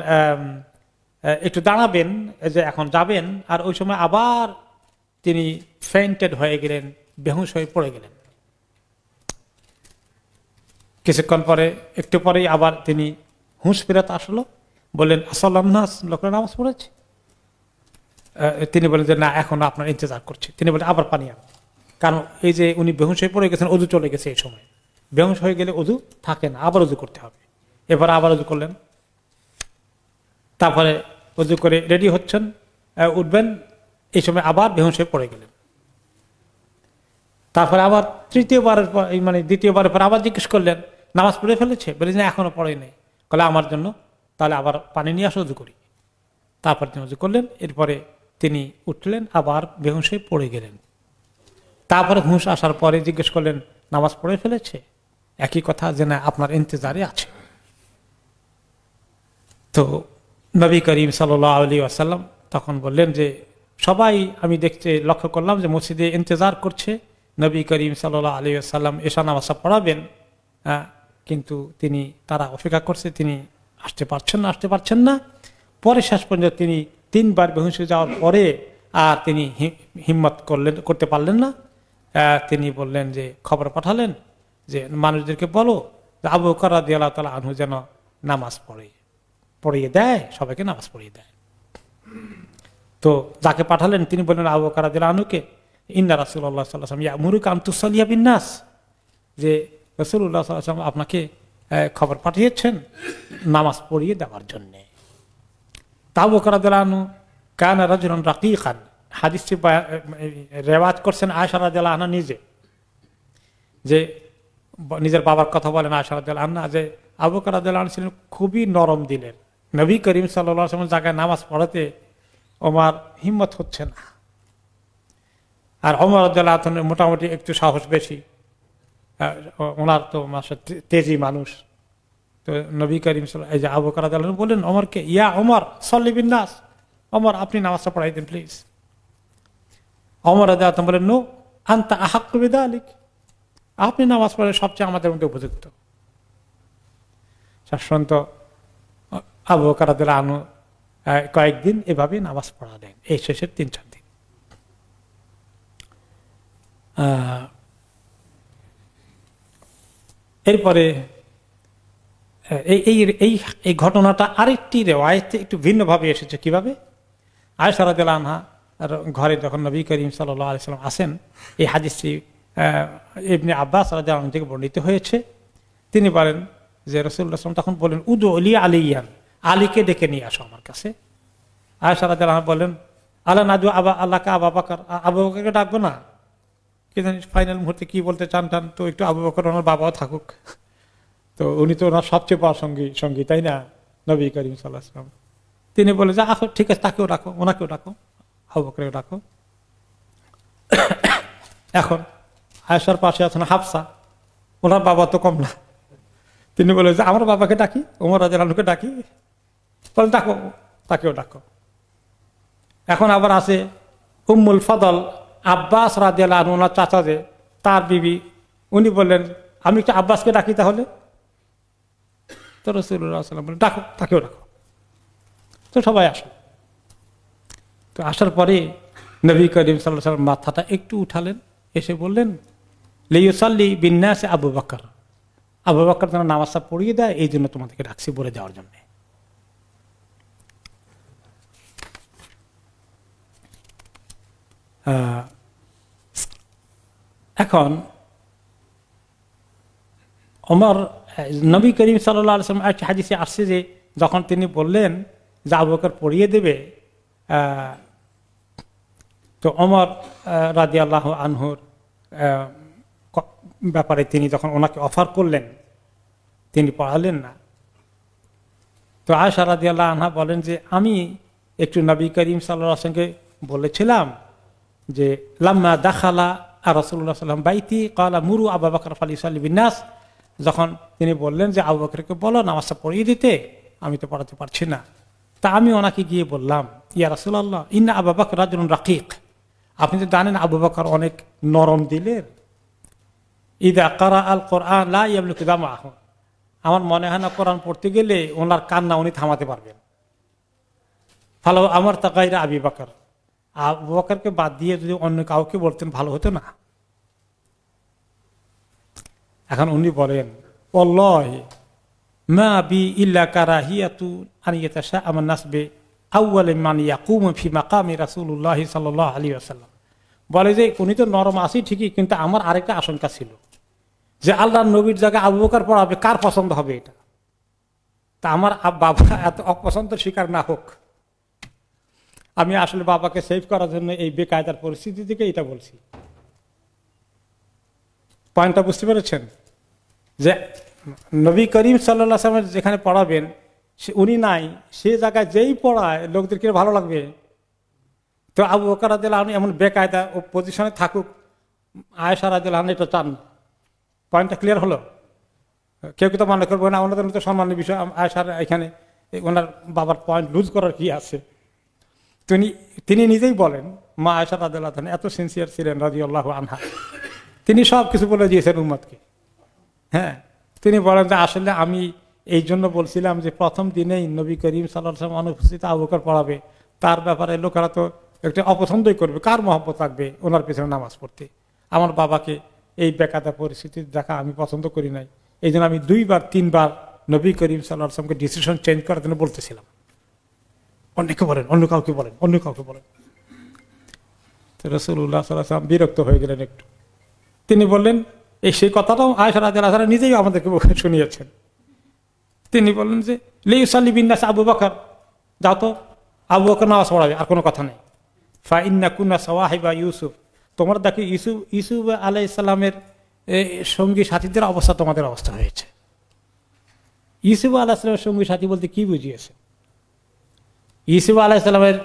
একটু দাঁড়াবেন যে এখন যাবেন আর ওই সময় আবার তিনি ফেন্টেড হয়ে গেলেন বেহুশ হয়ে পড়ে গেলেন কিছুক্ষণ পরে একটু পরেই আবার তিনি হুঁশ ফেরত আসলো বললেন আসল্লাস লোকের নামাজ পড়েছে তিনি বলেন যে না এখন আপনার ইন্তজার করছে তিনি বলেন আবার পানি আন কারণ এই যে উনি বেহুশ হয়ে পড়ে গেছেন অজু চলে গেছে এই সময় বেহুশ হয়ে গেলে অজু থাকে না আবার অজু করতে হবে এবার আবার অজু করলেন তারপরে উজু করে রেডি হচ্ছেন উঠবেন এই সময় আবার বেহসে পড়ে গেলেন তারপরে আবার তৃতীয়বারের পর মানে দ্বিতীয়বারের পর আবার জিজ্ঞেস করলেন নামাজ পড়ে ফেলেছে বলে না এখনও পড়ে নেই কলে আমার জন্য তাহলে আবার পানি নিয়ে আসা উজু করি তারপর তিনি উজু করলেন এরপরে তিনি উঠলেন আবার বেহসে পড়ে গেলেন তারপরে হুঁশ আসার পরে জিজ্ঞেস করলেন নামাজ পড়ে ফেলেছে একই কথা যে না আপনার ইন্তজারে আছে তো নবী করিম সাল্লাহ আলী আসাল্লাম তখন বললেন যে সবাই আমি দেখতে লক্ষ্য করলাম যে মসজিদে ইন্তজার করছে নবী করিম সাল্লাহ আলী আসাল্লাম এসা নামাজা পড়াবেন হ্যাঁ, কিন্তু তিনি তারা অপেক্ষা করছে তিনি আসতে পারছেন না আসতে পারছেন না পরে শেষ পর্যন্ত তিনি তিনবার বেহুসে যাওয়ার পরে আর তিনি হিম্মত করলেন করতে পারলেন না তিনি বললেন যে খবর পাঠালেন যে মানুষদেরকে বলো আবু করা দিয়ে আল্লাহ তালা আনহু যেন নামাজ পড়ে পড়িয়ে দেয় সবাইকে নামাজ পড়িয়ে দেয় তো যাকে পাঠালেন তিনি বললেন আবু কারাদিল আনুকে ইন্না রাসুল্লাহ সাল্লাহাম ইয়া মুরুক আন্তুসালিয়া বিন্যাস যে রসুল্লাহ সাল্লাহাম আপনাকে খবর পাঠিয়েছেন নামাজ পড়িয়ে দেওয়ার জন্যে তাবু কারাদিল আনু কান রাজন রাকি খান হাদিসটি রেওয়াজ করছেন আয়সারাদ আহনা নিজে যে নিজের বাবার কথা বলেন আশারাদ আন্না যে আবু কারাদ ছিলেন খুবই নরম দিলেন নবী করিম সাল্লাম জায়গায় নামাজ পড়াতে ওমার হিম্মত হচ্ছে না আর অমর আব্দুল্লাহ মোটামুটি একটু সাহস বেশি ওনার তো তেজি মানুষ তো নবী করিম এই যে আবু কালাদ বললেন অমরকে ইয়া অমর সল্লিবিন্যাস অমর আপনি নামাজটা পড়াই দিন প্লিজ অমর আদালতম বলেন নো আন্তা আহাক্কুবিদা আলিক আপনি নামাজ পড়ে সবচেয়ে আমাদের মধ্যে উপযুক্ত শাসন তো আবু কারাদের আনু কয়েকদিন এভাবে নামাজ পড়ালেন এই শেষের তিন চার দিন এরপরে এই এই এই ঘটনাটা আরেকটি রেওয়ায়তে একটু ভিন্নভাবে এসেছে কিভাবে আয়সারাদুল আনহা ঘরে যখন নবী করিম সাল্লা আলি আসেন এই হাদিসটি এমনি আব্বাস রাজা থেকে বর্ণিত হয়েছে তিনি বলেন যে রসুল্লাহ তখন বলেন উদু অলি ইয়ান আলীকে ডেকে নিয়ে আসো আমার কাছে আয়সা রাজা বলেন আল্লাহ নাজু আবা আল্লাহকে আবা বাকার আবু বাকরকে ডাকবো না কি জানিস ফাইনাল মুহূর্তে কি বলতে চান টান তো একটু আবু বাকর ওনার বাবাও থাকুক তো উনি তো ওনার সবচেয়ে বড় সঙ্গী সঙ্গী তাই না নবী করিম সাল্লাহাম তিনি বলে যে আসো আচ্ছা, ঠিক আছে তাকেও ডাকো ওনাকেও ডাকো আবু বাকরেও ডাকো এখন আয়সার পাশে আছেন হাফসা ওনার বাবা তো কম না তিনি বলে যে আমার বাবাকে ডাকি ওমর রাজা রানুকে ডাকি বলে ডাকো তাকেও ডাকো এখন আবার আছে উম্মুল ফদল আব্বাস রাজিয়াল আনুনার চাচা যে তার বিবি উনি বললেন আমি একটু আব্বাসকে ডাকি তাহলে তো রসুল্লাহ সাল্লাম বলেন ডাকো তাকেও ডাকো তো সবাই আসো তো আসার পরে নবী করিম সাল্লাহ সাল্লাম মাথাটা একটু উঠালেন এসে বললেন লিউসাল্লি বিন্যাসে আবু বাক্কর আবু বাক্কর যেন নামাজটা পড়িয়ে দেয় এই জন্য তোমাদেরকে ডাকছি বলে যাওয়ার জন্যে এখন অমর নবী করিম সাল্লাম একটি এক হাদিসে আসছে যে যখন তিনি বললেন যে আবুকর পড়িয়ে দেবে তো অমর রাজি আল্লাহ আনহুর ব্যাপারে তিনি যখন ওনাকে অফার করলেন তিনি পড়ালেন না তো আয়সা রাজি আল্লাহ আনহা বলেন যে আমি একটু নবী করিম সাল্লাহ সঙ্গে বলেছিলাম যে লাম্মা দাখালা আর রসুল্লাহ সাল্লাম বাইতি কালা মুরু আবা বকর আলী বিন্যাস যখন তিনি বললেন যে আবু বকরকে বলো নামাজটা পড়িয়ে দিতে আমি তো পড়াতে পারছি না তা আমি ওনাকে গিয়ে বললাম ইয়া রসুল্লাহ ইন্না আবু বকর রাজন রাকিক আপনি তো জানেন আবু বকর অনেক নরম দিলের ইদা কারা আল কোরআন লাইবলুকাম আহম আমার মনে হয় না কোরআন পড়তে গেলে ওনার কান্না উনি থামাতে পারবেন ফালো আমার তাকাইরা আবি বাকর আবুবাকারকে বাদ দিয়ে যদি অন্য কাউকে বলতেন ভালো হতো না এখন উনি বলেন বি আমার ফি বলে যে উনি তো নরম আসি ঠিকই কিন্তু আমার আরেকটা আশঙ্কা ছিল যে আল্লাহ নবীর জায়গায় আবু পড়াবে কার পছন্দ হবে এটা তা আমার বাবা এত অপছন্দ শিকার না হোক আমি আসলে বাবাকে সেভ করার জন্য এই বেকায়দার পরিস্থিতি থেকে এটা বলছি পয়েন্টটা বুঝতে পেরেছেন যে নবী করিম সাল্লা সালামের যেখানে পড়াবেন সে উনি নাই সে জায়গায় যেই পড়ায় লোকদেরকে ভালো লাগবে তো আবু ওকারাদিল আহন এমন বেকায়দা ও পজিশনে থাকুক আয়সার রাদিল আহন এটা চান পয়েন্টটা ক্লিয়ার হলো কেউ তো মনে করবো না ওনাদের মতো সম্মানের বিষয় আয়সার এখানে ওনার বাবার পয়েন্ট লুজ করার কি আছে তিনি তিনি নিজেই বলেন মা আয়সা রাজাল্লাহ এত সিনসিয়ার ছিলেন রাজি আল্লাহ আনহা তিনি সব কিছু বলে দিয়েছেন উম্মদকে হ্যাঁ তিনি বলেন যে আসলে আমি এই জন্য বলছিলাম যে প্রথম দিনেই নবী করিম সাল্লাম অনুপস্থিত আবুকার পড়াবে তার ব্যাপারে লোকেরা তো একটা অপছন্দই করবে কার মহব্বত থাকবে ওনার পেছনে নামাজ পড়তে আমার বাবাকে এই বেকাতা পরিস্থিতির দেখা আমি পছন্দ করি নাই এই আমি দুইবার তিনবার নবী করিম সাল্লাহ আসলামকে ডিসিশন চেঞ্জ করার জন্য বলতেছিলাম অনেকে বলেন অন্য কাউকে বলেন অন্য কাউকে বলেন রসুল্লাহ বিরক্ত হয়ে গেলেন একটু তিনি বললেন এই সেই কথাটাও আয়সা রাজা রাজারা নিজেই আমাদেরকে শুনিয়েছেন তিনি বললেন যে লিউসালি বিন্যাস আবু বকর যা তো আবু বকর নামাজ পড়াবে আর কোনো কথা নেই ফা ইন্না কুন্না সওয়াহিবা ইউসুফ তোমার দেখো ইউসুফ ইউসুফ আলাই ইসলামের সঙ্গী সাথীদের অবস্থা তোমাদের অবস্থা হয়েছে ইউসুফ আলাহ ইসলামের সঙ্গী সাথী বলতে কি বুঝিয়েছে ইসুফ আলাইসাল্লামের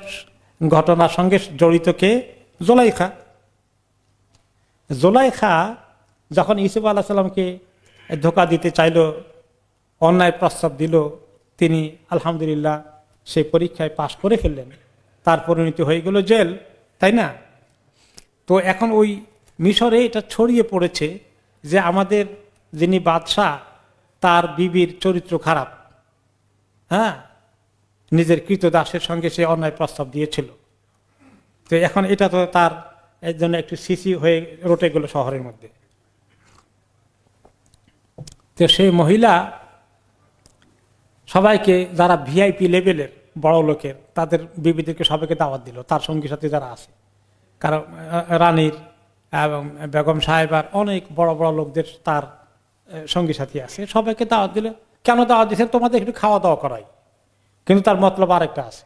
ঘটনার সঙ্গে জড়িত কে জোলাইখা জোলাইখা যখন ইসুফ আলাইসাল্লামকে সাল্লামকে ধোকা দিতে চাইল অন্যায় প্রস্তাব দিল তিনি আলহামদুলিল্লাহ সেই পরীক্ষায় পাশ করে ফেললেন তার পরিণতি হয়ে গেল জেল তাই না তো এখন ওই মিশরে এটা ছড়িয়ে পড়েছে যে আমাদের যিনি বাদশাহ তার বিবির চরিত্র খারাপ হ্যাঁ নিজের দাসের সঙ্গে সে অন্যায় প্রস্তাব দিয়েছিল তো এখন এটা তো তার এর জন্য একটু সিসি হয়ে রোটে গেল শহরের মধ্যে তো সেই মহিলা সবাইকে যারা ভিআইপি লেভেলের বড় লোকের তাদের বিবিদেরকে সবাইকে দাওয়াত দিল তার সঙ্গী সাথে যারা আছে কারণ রানীর এবং বেগম সাহেবার অনেক বড় বড় লোকদের তার সঙ্গী সাথী আছে সবাইকে দাওয়াত দিল কেন দাওয়াত দিয়েছে তোমাদের একটু খাওয়া দাওয়া করাই কিন্তু তার মতলব আরেকটা আছে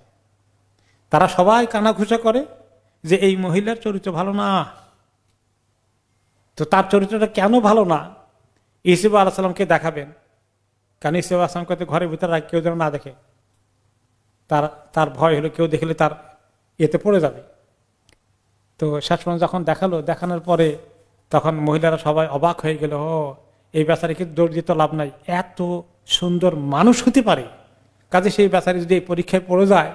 তারা সবাই কানাঘুষা করে যে এই মহিলার চরিত্র ভালো না তো তার চরিত্রটা কেন ভালো না ইসিব সাল্লামকে দেখাবেন কারণ ইসিব আলাহামকে তো ঘরের ভিতরে কেউ যেন না দেখে তার তার ভয় হলো কেউ দেখলে তার এতে পড়ে যাবে তো শাসমান যখন দেখালো দেখানোর পরে তখন মহিলারা সবাই অবাক হয়ে গেল ও এই কিন্তু দৌড় দিতে লাভ নাই এত সুন্দর মানুষ হতে পারে কাজে সেই বেচারি যদি এই পরীক্ষায় পড়ে যায়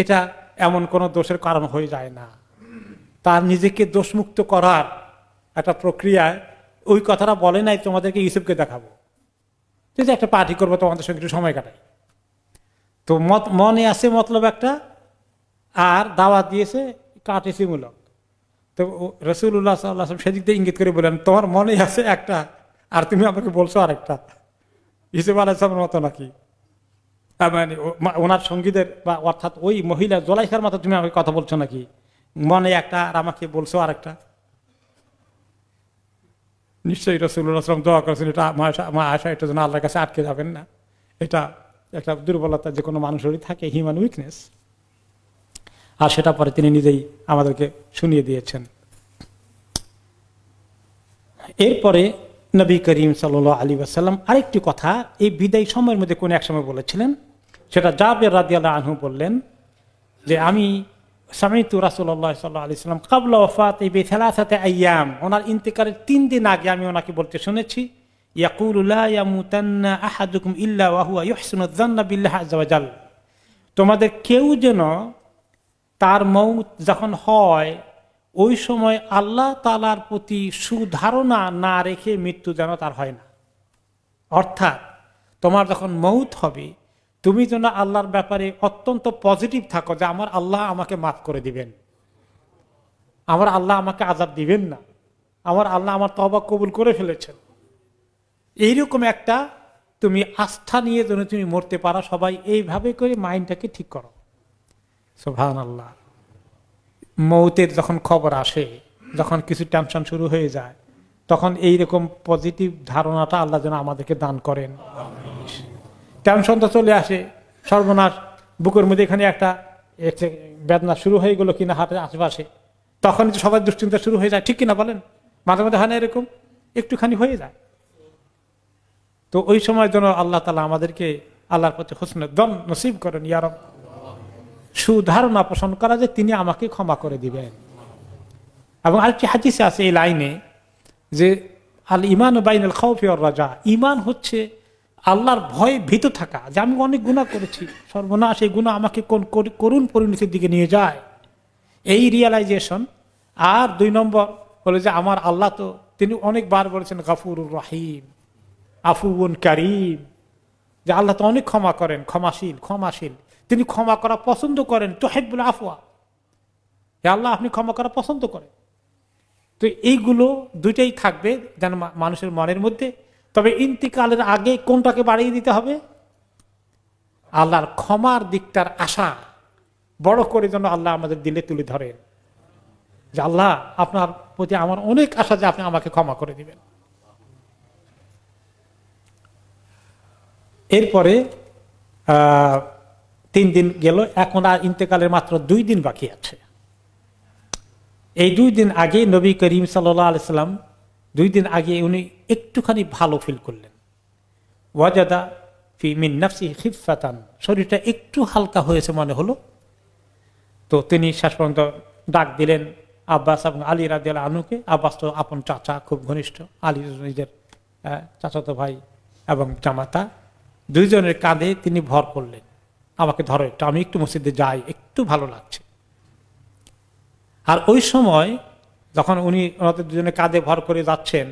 এটা এমন কোনো দোষের কারণ হয়ে যায় না তার নিজেকে দোষমুক্ত করার একটা প্রক্রিয়ায় ওই কথাটা বলে নাই তোমাদেরকে ইউসুফকে দেখাবো যদি একটা পার্টি করবো তোমাদের সঙ্গে একটু সময় কাটাই তো মত মনে আছে মতলব একটা আর দাওয়া দিয়েছে কাটেছিমূলক তো রসুল্লাহ সাল্লাহ সেদিক দিয়ে ইঙ্গিত করে বললেন তোমার মনে আছে একটা আর তুমি আমাকে বলছো আরেকটা ইসুফ আলাইসলামের মতো নাকি মানে ওনার সঙ্গীদের বা অর্থাৎ ওই মহিলা জোলাইখার মতো তুমি আমাকে কথা বলছো নাকি মনে একটা আর আমাকে বলছো আর একটা নিশ্চয়ই রসুল্লাহাম দোয়া করেছেন এটা মা আশা এটা যেন আল্লাহর কাছে আটকে যাবেন না এটা একটা দুর্বলতা যে কোনো মানুষেরই থাকে হিউম্যান উইকনেস আর সেটা পরে তিনি নিজেই আমাদেরকে শুনিয়ে দিয়েছেন এরপরে নবী করিম সাল আলী আসাল্লাম আরেকটি কথা এই বিদায় সময়ের মধ্যে কোন এক সময় বলেছিলেন সেটা জাবের রাদিয়াল আনহু বললেন যে আমি সামিতু রাসুল্লাহ সাল্লাহ আলি সাল্লাম কাবলা ওফাত এই বেথেলা সাথে আয়াম ওনার ইন্তেকারের তিন দিন আগে আমি ওনাকে বলতে শুনেছি তোমাদের কেউ যেন তার মৌত যখন হয় ওই সময় আল্লাহ তালার প্রতি সুধারণা না রেখে মৃত্যু যেন তার হয় না অর্থাৎ তোমার যখন মৌত হবে তুমি যেন আল্লাহর ব্যাপারে অত্যন্ত পজিটিভ থাকো যে আমার আল্লাহ আমাকে মাফ করে দিবেন আমার আল্লাহ আমাকে আজাব দিবেন না আমার আল্লাহ আমার তবা কবুল করে ফেলেছেন এইরকম একটা তুমি আস্থা নিয়ে যেন তুমি মরতে পারা সবাই এইভাবে করে মাইন্ডটাকে ঠিক করো সোভান আল্লাহ মৌতের যখন খবর আসে যখন কিছু টেনশন শুরু হয়ে যায় তখন এইরকম পজিটিভ ধারণাটা আল্লাহ যেন আমাদেরকে দান করেন টেনশনটা চলে আসে সর্বনাশ বুকের মধ্যে এখানে একটা বেদনা শুরু হয়ে গেলো কিনা হাতে আশেপাশে তখন তো সবার দুশ্চিন্তা শুরু হয়ে যায় ঠিক কিনা বলেন মাঝে মাঝে হয় না এরকম একটুখানি হয়ে যায় তো ওই সময় যেন আল্লাহ তালা আমাদেরকে আল্লাহর প্রতি হোসনের দন নসিব করেন ইয়ারব সুধারণা পোষণ করা যে তিনি আমাকে ক্ষমা করে দিবেন এবং আরেকটি হাজিসে আছে এই লাইনে যে আল ইমান খাও খাউফি রাজা ইমান হচ্ছে আল্লাহর ভয়ে ভীত থাকা যে আমি অনেক গুণা করেছি সর্বনাশ এই গুণা আমাকে কোন করুণ পরিণতির দিকে নিয়ে যায় এই রিয়ালাইজেশন আর দুই নম্বর হলো যে আমার আল্লাহ তো তিনি অনেকবার বলেছেন গাফুর রাহিম আফুবন কারিম যে আল্লাহ তো অনেক ক্ষমা করেন ক্ষমাশীল ক্ষমাশীল তিনি ক্ষমা করা পছন্দ করেন আফুয়া যে আল্লাহ আপনি ক্ষমা করা পছন্দ করেন তো এইগুলো দুইটাই থাকবে যেন মানুষের মনের মধ্যে তবে ইন্তিকালের আগে কোনটাকে বাড়িয়ে দিতে হবে আল্লাহর ক্ষমার দিকটার আশা বড় করে যেন আল্লাহ আমাদের দিলে তুলে ধরেন যে আল্লাহ আপনার প্রতি আমার অনেক আশা যে আপনি আমাকে ক্ষমা করে দিবেন এরপরে তিন দিন গেল এখন আর ইন্তেকালের মাত্র দুই দিন বাকি আছে এই দুই দিন আগে নবী করিম সাল্লাহ দুই দিন আগে উনি একটুখানি ভালো ফিল করলেন ওয়াজাদা ফি নাফসি খিফাতান শরীরটা একটু হালকা হয়েছে মনে হলো তো তিনি শেষ পর্যন্ত ডাক দিলেন আব্বাস এবং আলী রাজিয়াল আনুকে আব্বাস তো আপন চাচা খুব ঘনিষ্ঠ আলী নিজের চাচাতো ভাই এবং জামাতা দুইজনের কাঁধে তিনি ভর করলেন আমাকে ধরো একটু আমি একটু মসজিদে যাই একটু ভালো লাগছে আর ওই সময় যখন উনি ওনাদের দুজনে কাঁধে ভর করে যাচ্ছেন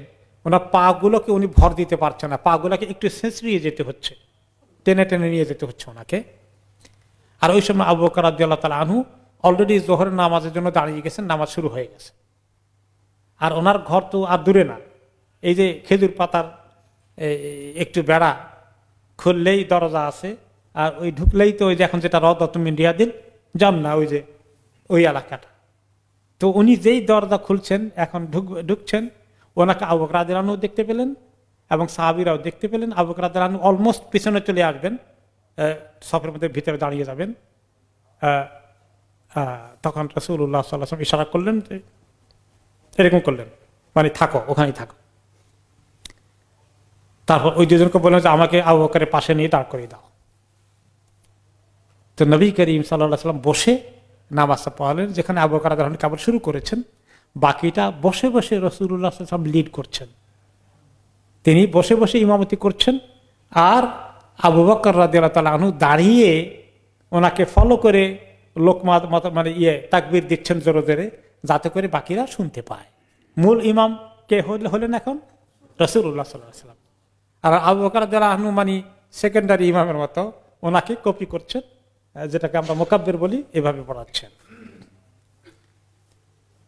ওনার পাগুলোকে উনি ভর দিতে পারছে না পাগুলোকে একটু সেঁচড়িয়ে যেতে হচ্ছে টেনে টেনে নিয়ে যেতে হচ্ছে ওনাকে আর ওই সময় আবু বকর তালা আনু অলরেডি জোহরের নামাজের জন্য দাঁড়িয়ে গেছেন নামাজ শুরু হয়ে গেছে আর ওনার ঘর তো আর দূরে না এই যে খেজুর পাতার একটু বেড়া খুললেই দরজা আছে আর ওই ঢুকলেই তো ওই যে এখন যেটা রদ তুমি ইন্ডিয়া দিন যান না ওই যে ওই এলাকাটা তো উনি যেই দরজা খুলছেন এখন ঢুক ঢুকছেন ওনাকে আবুক রাজানু দেখতে পেলেন এবং সাহাবিরাও দেখতে পেলেন আবুক রাজানু অলমোস্ট পিছনে চলে আসবেন সফের মধ্যে ভিতরে দাঁড়িয়ে যাবেন তখন রসুল্লাহ সাল্লাহ ইশারা করলেন যে এরকম করলেন মানে থাকো ওখানেই থাকো তারপর ওই দুজনকে বললেন যে আমাকে আবু বকরের পাশে নিয়ে দাঁড় করিয়ে দাও তো নবী করিম সাল্লাহ সাল্লাম বসে নামাজ পড়ালেন যেখানে আবু বকর আদালন কাপড় শুরু করেছেন বাকিটা বসে বসে রসুল্লাহ সাল্লাম লিড করছেন তিনি বসে বসে ইমামতি করছেন আর আবু বকর রাজিয়াল তালু দাঁড়িয়ে ওনাকে ফলো করে লোকমাত মত মানে ইয়ে তাকবির দিচ্ছেন জোরে জোরে যাতে করে বাকিরা শুনতে পায় মূল ইমাম কে হলেন এখন রসুল্লাহ সাল্লাহ সাল্লাম আর আবু বকর রাজিয়াল মানে সেকেন্ডারি ইমামের মতো ওনাকে কপি করছেন যেটাকে আমরা মোকাব্বের বলি এভাবে পড়াচ্ছেন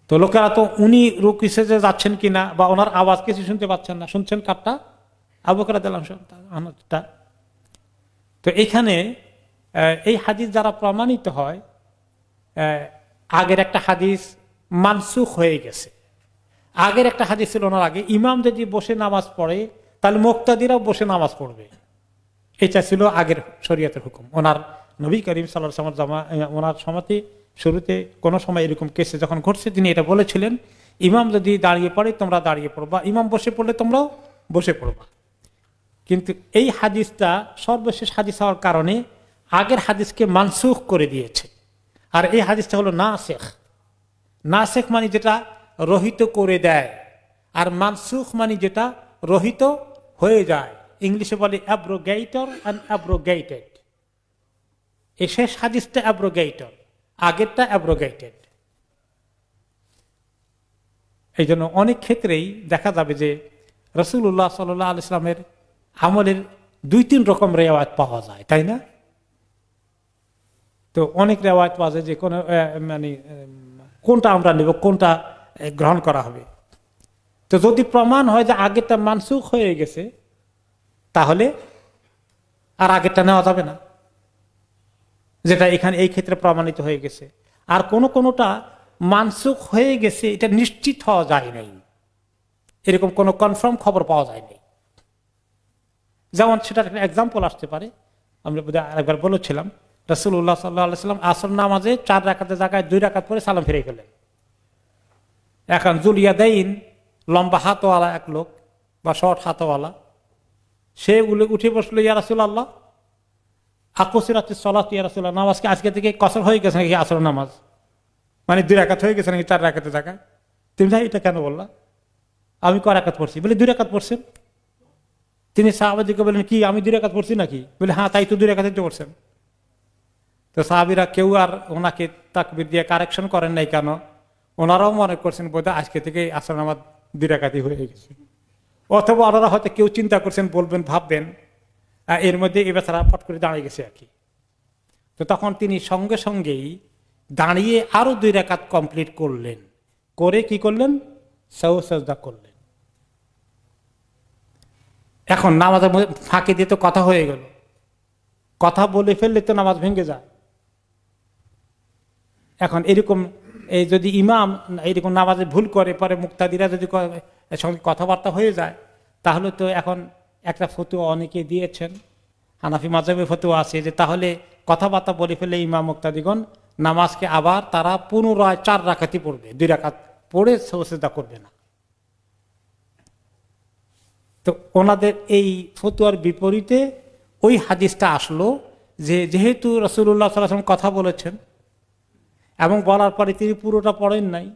তো লোকেরা তো উনি রুকিসেজে যাচ্ছেন কিনা বা ওনার আওয়াজ কিছু শুনতে পাচ্ছেন না শুনছেন কারটা আবুকরা দিলাম তো এখানে এই হাদিস যারা প্রমাণিত হয় আগের একটা হাদিস মানসুখ হয়ে গেছে আগের একটা হাদিস ছিল ওনার আগে ইমাম যদি বসে নামাজ পড়ে তাহলে মোক্তাদিরাও বসে নামাজ পড়বে এটা ছিল আগের শরীয়তের হুকুম ওনার নবী করিম সাল্লাহ সামার জামা ওনার সমাতে শুরুতে কোনো সময় এরকম কেসে যখন ঘটছে তিনি এটা বলেছিলেন ইমাম যদি দাঁড়িয়ে পড়ে তোমরা দাঁড়িয়ে পড়বা ইমাম বসে পড়লে তোমরাও বসে পড়বা কিন্তু এই হাদিসটা সর্বশেষ হাদিস হওয়ার কারণে আগের হাদিসকে মানসুখ করে দিয়েছে আর এই হাদিসটা হলো না শেখ না শেখ মানে যেটা রহিত করে দেয় আর মানসুখ মানে যেটা রহিত হয়ে যায় ইংলিশে বলে অ্যাব্রোগেটর অ্যান্ড অ্যাব্রোগেটেড এই শেষ হাদিসটা অ্যাব্রোগেটর আগেরটা অ্যাব্রোগেটেড এই জন্য অনেক ক্ষেত্রেই দেখা যাবে যে রসুল্লাহ সাল্লাহ আলিয়ালামের আমলের দুই তিন রকম রেওয়ায়ত পাওয়া যায় তাই না তো অনেক রেওয়ায়ত পাওয়া যায় যে কোনো মানে কোনটা আমরা নেব কোনটা গ্রহণ করা হবে তো যদি প্রমাণ হয় যে আগেরটা মানসুখ হয়ে গেছে তাহলে আর আগেরটা নেওয়া যাবে না যেটা এখানে এই ক্ষেত্রে প্রমাণিত হয়ে গেছে আর কোন কোনোটা মানসুখ হয়ে গেছে এটা নিশ্চিত হওয়া যায় নাই এরকম কোনো কনফার্ম খবর পাওয়া যায়নি যেমন সেটা একটা এক্সাম্পল আসতে পারে আমি একবার বলেছিলাম রসুল্লাহ সাল্লাহ সাল্লাম আসর নামাজে চার রাখাতে জায়গায় দুই রাখাত পরে সালাম ফিরে গেলেন এখন জুলিয়া দেইন লম্বা হাতওয়ালা এক লোক বা শর্ট হাতওয়ালা সে উঠে বসলো ইয়া রাসুল আল্লাহ আকুসিরাতের সলাত ইয়া রাসুল্লাহ নামাজ কি আজকে থেকে কসর হয়ে গেছে নাকি আসর নামাজ মানে দুই রাকাত হয়ে গেছে নাকি চার রাকাতে থাকা তুমি ভাই এটা কেন বললা আমি ক রাকাত পড়ছি বলে দুই রাকাত পড়ছেন তিনি সাহাবাদিকে বলেন কি আমি দুই রাকাত পড়ছি নাকি বলে হ্যাঁ তাই তো দুই রাকাতে পড়ছেন তো সাহাবিরা কেউ আর ওনাকে তাকবির দিয়ে কারেকশন করেন নাই কেন ওনারাও মনে করছেন বোধ আজকে থেকে আসর নামাজ দুই রাকাতি হয়ে গেছে অথবা ওনারা হয়তো কেউ চিন্তা করছেন বলবেন ভাববেন এর মধ্যে এ বেচারা ফট করে দাঁড়িয়ে গেছে আর কি তো তখন তিনি সঙ্গে সঙ্গেই দাঁড়িয়ে আরও দুই রেখাত কমপ্লিট করলেন করে কি করলেন সাউ সাজদা করলেন এখন নামাজের মধ্যে ফাঁকি দিয়ে তো কথা হয়ে গেল কথা বলে ফেললে তো নামাজ ভেঙে যায় এখন এরকম এই যদি ইমাম এরকম নামাজে ভুল করে পরে মুক্তাদিরা যদি সঙ্গে কথাবার্তা হয়ে যায় তাহলে তো এখন একটা ফতুয়া অনেকে দিয়েছেন হানাফি মাজাবে ফতুয়া আছে যে তাহলে কথাবার্তা বলে ফেলে ইমাম মুক্তাদিগণ নামাজকে আবার তারা পুনরায় চার রাখাতি পড়বে দুই রাখাত পড়ে সহসেদা করবে না তো ওনাদের এই ফতুয়ার বিপরীতে ওই হাদিসটা আসলো যে যেহেতু রসুল্লাহ সাল্লাম কথা বলেছেন এবং বলার পরে তিনি পুরোটা পড়েন নাই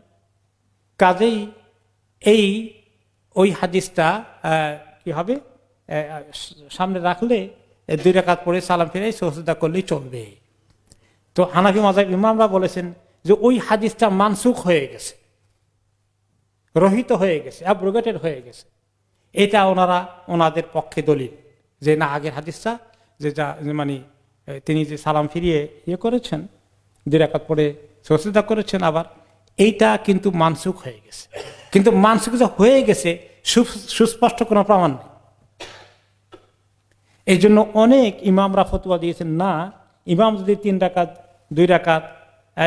কাজেই এই ওই হাদিসটা কি হবে সামনে রাখলে দুই রেখাত পরে সালাম ফিরে সহযোগিতা করলেই চলবে তো হানাফি মাজাব ইমামরা বলেছেন যে ওই হাদিসটা মানসুখ হয়ে গেছে রহিত হয়ে গেছে অ্যাব্রোগেটেড হয়ে গেছে এটা ওনারা ওনাদের পক্ষে দলিল যে না আগের হাদিসটা যে যা মানে তিনি যে সালাম ফিরিয়ে ইয়ে করেছেন দুই রেখাত পরে সহযোগিতা করেছেন আবার এইটা কিন্তু মানসুখ হয়ে গেছে কিন্তু মানসুখ যা হয়ে গেছে সুস্পষ্ট কোনো প্রমাণ নেই এই জন্য অনেক ইমামরা ফতুয়া দিয়েছেন না ইমাম যদি তিন ডাকাত দুই ডাকাত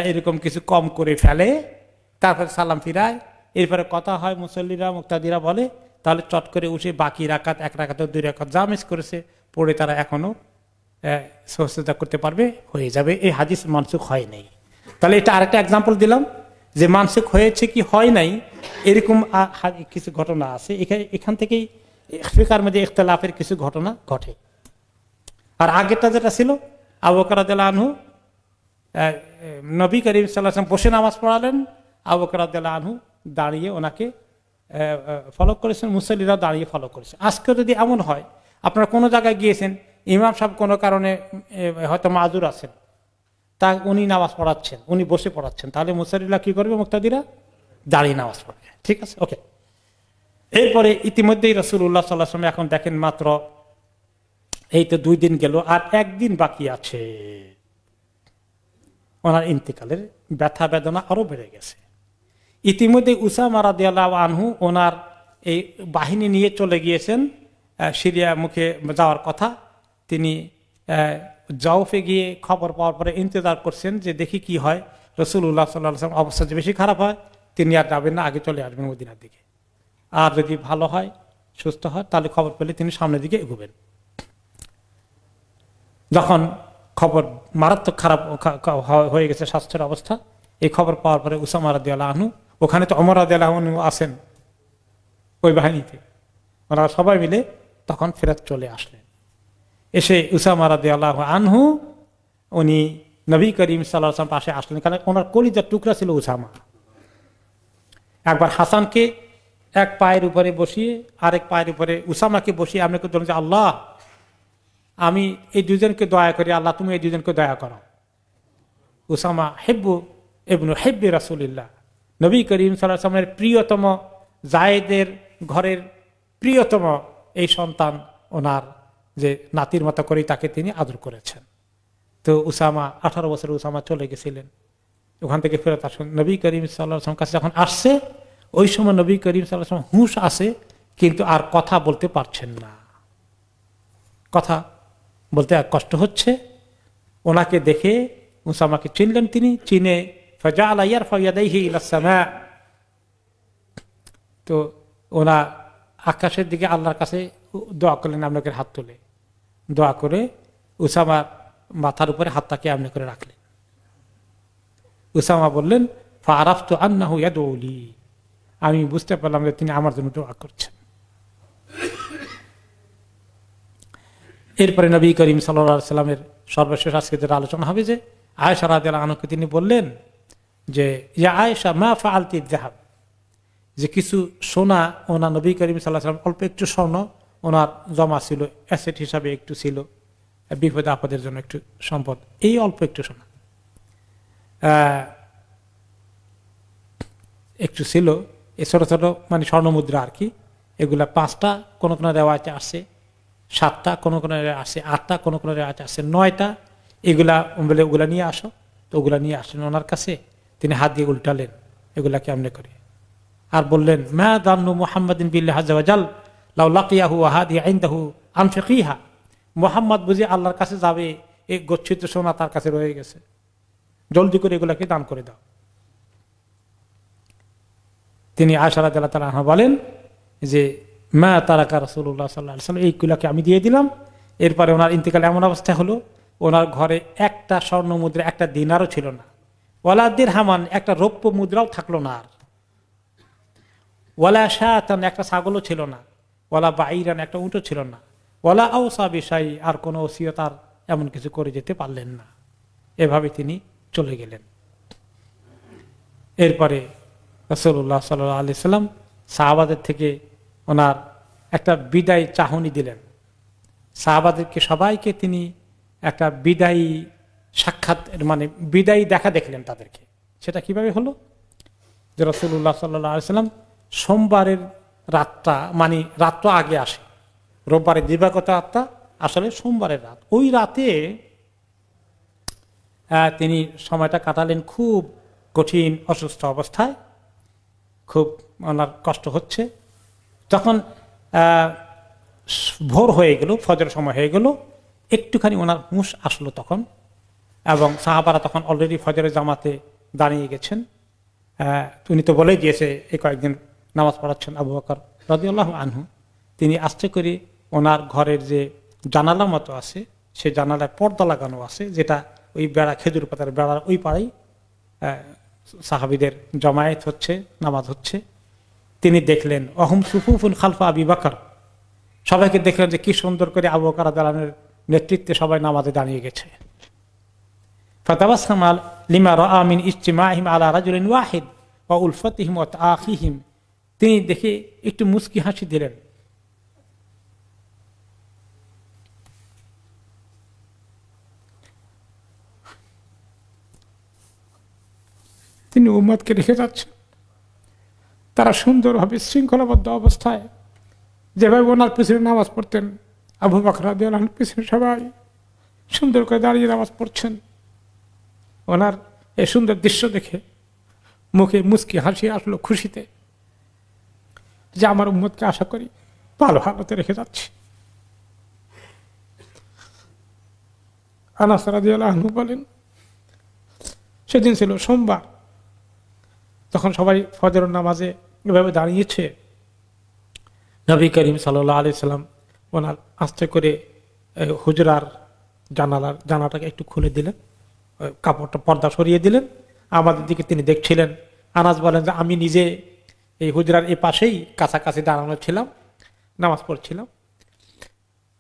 এরকম কিছু কম করে ফেলে তারপরে সালাম ফিরায় এরপরে কথা হয় মুসল্লিরা মুক্তাদিরা বলে তাহলে চট করে উঠে বাকি রাকাত এক রাকাত দুই রাকাত যা মিস করেছে পড়ে তারা এখনও সহস্ততা করতে পারবে হয়ে যাবে এই হাদিস মানসুখ হয় নাই তাহলে এটা আরেকটা এক্সাম্পল দিলাম যে মানসুক হয়েছে কি হয় নাই এরকম কিছু ঘটনা আছে এখান থেকেই ফিকার মধ্যে ইখতলাফের কিছু ঘটনা ঘটে আর আগেরটা যেটা ছিল আবকরাদ্দাল আনহু নবী করিম সাল্লাম বসে নামাজ পড়ালেন আবকরাদ্দাল আনহু দাঁড়িয়ে ওনাকে ফলো করেছেন মুসল্লিরা দাঁড়িয়ে ফলো করেছে আজকে যদি এমন হয় আপনারা কোনো জায়গায় গিয়েছেন ইমাম সাহেব কোনো কারণে হয়তো মাজুর আছেন তা উনি নামাজ পড়াচ্ছেন উনি বসে পড়াচ্ছেন তাহলে মুসারিল্লা কী করবে মুক্তাদিরা দাঁড়িয়ে নামাজ পড়বে ঠিক আছে ওকে এরপরে ইতিমধ্যেই রসুল উল্লাহ সাল্লাহ এখন দেখেন মাত্র এই তো দুই দিন গেল আর একদিন বাকি আছে ওনার ইন্তিকালের ব্যথা বেদনা আরো বেড়ে গেছে ইতিমধ্যে মারা রাদিয়াল্লাহ আনহু ওনার এই বাহিনী নিয়ে চলে গিয়েছেন সিরিয়া মুখে যাওয়ার কথা তিনি জাউফে গিয়ে খবর পাওয়ার পরে ইন্তজার করছেন যে দেখি কি হয় উল্লাহ সাল্লাম অবস্থা যে বেশি খারাপ হয় তিনি আর যাবেন না আগে চলে আসবেন ওদিনের দিকে আর যদি ভালো হয় সুস্থ হয় তাহলে খবর পেলে তিনি সামনের দিকে এগোবেন যখন খবর মারাত্মক খারাপ হয়ে গেছে স্বাস্থ্যের অবস্থা এই খবর পাওয়ার পরে উসামা আল্লাহ আহনু ওখানে তো অমর রাদিয়াল আহনু আসেন ওই বাহিনীতে ওনারা সবাই মিলে তখন ফেরত চলে আসলেন এসে উসামা আল্লাহ আনহু উনি নবী করিম সাল্লাহাম পাশে আসলেন কারণ ওনার কলিজার টুকরা ছিল উসামা একবার হাসানকে এক পায়ের উপরে বসিয়ে আরেক পায়ের উপরে উসামাকে বসিয়ে আপনাকে ধরুন যে আল্লাহ আমি এই দুজনকে দয়া করি আল্লাহ তুমি এই দুজনকে দয়া করো উসামা হেব্বু এবনু হেব্বি রাসুলিল্লা নবী করিম সাল্লামের প্রিয়তম জায়েদের ঘরের প্রিয়তম এই সন্তান ওনার যে নাতির মতো করেই তাকে তিনি আদর করেছেন তো উসামা আঠারো বছর উসামা চলে গেছিলেন ওখান থেকে ফেরত আসুন নবী করিম সাল্লাহাম কাছে যখন আসছে ওই সময় নবী করিম সাল্লাহ হুঁশ আসে কিন্তু আর কথা বলতে পারছেন না কথা বলতে কষ্ট হচ্ছে ওনাকে দেখে মুসামাকে চিনলেন তিনি চিনে ফজা আলাইয়ার ফয়াদাইহি তো ওনা আকাশের দিকে আল্লাহর কাছে দোয়া করলেন আপনাকে হাত তুলে দোয়া করে উসামার মাথার উপরে হাতটাকে আপনি করে রাখলেন উসামা বললেন ফারাফ তো আন্না হইয়া দৌলি আমি বুঝতে পারলাম যে তিনি আমার জন্য দোয়া করছেন এরপরে নবী করিম সাল্লা সাল্লামের সর্বশেষ আজকে যেটা আলোচনা হবে যে আয়সা রাদিয়াল আনুকে তিনি বললেন যে আয়েশা আয়সা মা ফা আলতি জাহাব যে কিছু সোনা ওনা নবী করিম সাল্লাহ সাল্লাম অল্প একটু স্বর্ণ ওনার জমা ছিল অ্যাসেট হিসাবে একটু ছিল বিপদ আপদের জন্য একটু সম্পদ এই অল্প একটু সোনা একটু ছিল এ ছোট ছোট মানে স্বর্ণমুদ্রা আর কি এগুলা পাঁচটা কোনো কোনো দেওয়া আছে সাতটা কোনো কোনো আছে আটটা কোনো কোনো আছে নয়টা এগুলা বলে ওগুলা নিয়ে আসো তো ওগুলা নিয়ে আসেন ওনার কাছে তিনি হাত দিয়ে উল্টালেন এগুলা কেমনে করে আর বললেন ম্যা দানু মোহাম্মদিন বিল্লাহ জাল লাউ আহাদি আইন্দাহু আনফিহা মোহাম্মদ বুঝি আল্লাহর কাছে যাবে এই গচ্ছিত সোনা তার কাছে রয়ে গেছে জলদি করে এগুলাকে দান করে দাও তিনি আশারা আল্লাহ তালা বলেন যে মা তারাকা রসুল্লাহ সাল্লাহ সাল্লাম এইগুলাকে আমি দিয়ে দিলাম এরপরে ওনার ইন্তেকাল এমন অবস্থা হলো ওনার ঘরে একটা স্বর্ণ মুদ্রা একটা দিনারও ছিল না ওয়ালাদ্দির হামান একটা রৌপ্য মুদ্রাও থাকলো না আর ওয়ালা শাহান একটা ছাগলও ছিল না ওয়ালা বাইরান একটা উঁটও ছিল না ওয়ালা আউসা বিশাই আর কোনো ওসিও তার এমন কিছু করে যেতে পারলেন না এভাবে তিনি চলে গেলেন এরপরে রসল্লাহ সাল্লাহ আলি সাল্লাম সাহাবাদের থেকে ওনার একটা বিদায় চাহনি দিলেন সাহাবাদেরকে সবাইকে তিনি একটা বিদায়ী সাক্ষাৎ মানে বিদায়ী দেখা দেখলেন তাদেরকে সেটা কিভাবে হলো যে রসুল্লাহ সাল্লাম সোমবারের রাতটা মানে রাতটা আগে আসে রোববারের দিবাগত রাতটা আসলে সোমবারের রাত ওই রাতে তিনি সময়টা কাটালেন খুব কঠিন অসুস্থ অবস্থায় খুব ওনার কষ্ট হচ্ছে যখন ভোর হয়ে গেল ফজর সময় হয়ে গেল একটুখানি ওনার হুঁশ আসলো তখন এবং সাহাবারা তখন অলরেডি ফজরের জামাতে দাঁড়িয়ে গেছেন উনি তো বলেই দিয়েছে এই কয়েকদিন নামাজ পড়াচ্ছেন আবু বকর রদিউল্লাহ আনহু তিনি আস্তে করে ওনার ঘরের যে জানালা মতো আছে সে জানালায় পর্দা লাগানো আছে যেটা ওই বেড়া খেজুর পাতার বেড়ার ওই পাড়াই সাহাবিদের জমায়েত হচ্ছে নামাজ হচ্ছে তিনি দেখলেন অহম সুফুফুন খালফা আবি বাকর সবাইকে দেখলেন যে কি সুন্দর করে আবু বকর আদালানের নেতৃত্বে সবাই নামাজে দাঁড়িয়ে গেছে ফতাবাসমাল লিমা রিন ইস্তিমাহিম আলা রাজুল ওয়াহিদ ও উলফতিহিম ও আহিহিম তিনি দেখে একটু মুস্কি হাসি দিলেন তিনি উম্মদকে রেখে যাচ্ছেন তারা সুন্দরভাবে শৃঙ্খলাবদ্ধ অবস্থায় যেভাবে ওনার পিছনে নামাজ পড়তেন আবু বাকরাদিয়াল পিছনে সবাই সুন্দর করে দাঁড়িয়ে নামাজ পড়ছেন ওনার এই সুন্দর দৃশ্য দেখে মুখে মুচকি হাসি আসলো খুশিতে যে আমার উম্মদকে আশা করি ভালো হালতে রেখে যাচ্ছি আনাস রাজিয়ালু বলেন সেদিন ছিল সোমবার তখন সবাই ফজর নামাজে এভাবে দাঁড়িয়েছে নবী করিম সাল্লাহ আলি সাল্লাম ওনার আস্তে করে হুজরার জানালার জানাটাকে একটু খুলে দিলেন কাপড়টা পর্দা সরিয়ে দিলেন আমাদের দিকে তিনি দেখছিলেন আনাজ বলেন যে আমি নিজে এই হুজরার এ পাশেই কাছাকাছি দাঁড়ানো ছিলাম নামাজ পড়ছিলাম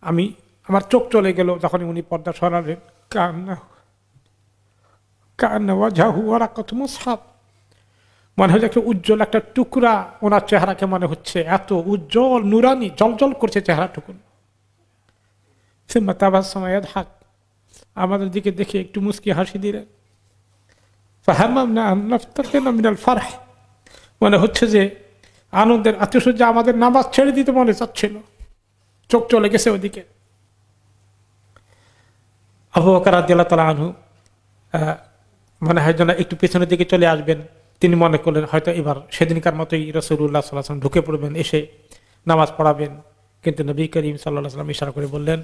আমি আমার চোখ চলে গেল যখন উনি পর্দা সরালেন কান্না কান্না ঝাহু আর কত সাপ মনে হচ্ছে একটা উজ্জ্বল একটা টুকরা ওনার চেহারাকে মনে হচ্ছে এত উজ্জ্বল নুরানি জলজল করছে চেহারা টুকুন তাবার সময় হাক আমাদের দিকে দেখে একটু মুসকি হাসি দিলেন মনে হচ্ছে যে আনন্দের আত্মসূর্য আমাদের নামাজ ছেড়ে দিতে মনে চাচ্ছিল চোখ চলে গেছে ওদিকে আবু বকর আনু তালা আনহু মনে হয় যেন একটু পেছনের দিকে চলে আসবেন তিনি মনে করলেন হয়তো এবার সেদিনকার মতোই রসুল্লাহ সাল্লাহাম ঢুকে পড়বেন এসে নামাজ পড়াবেন কিন্তু নবী করিম সাল্লাহ সাল্লাম ইশারা করে বললেন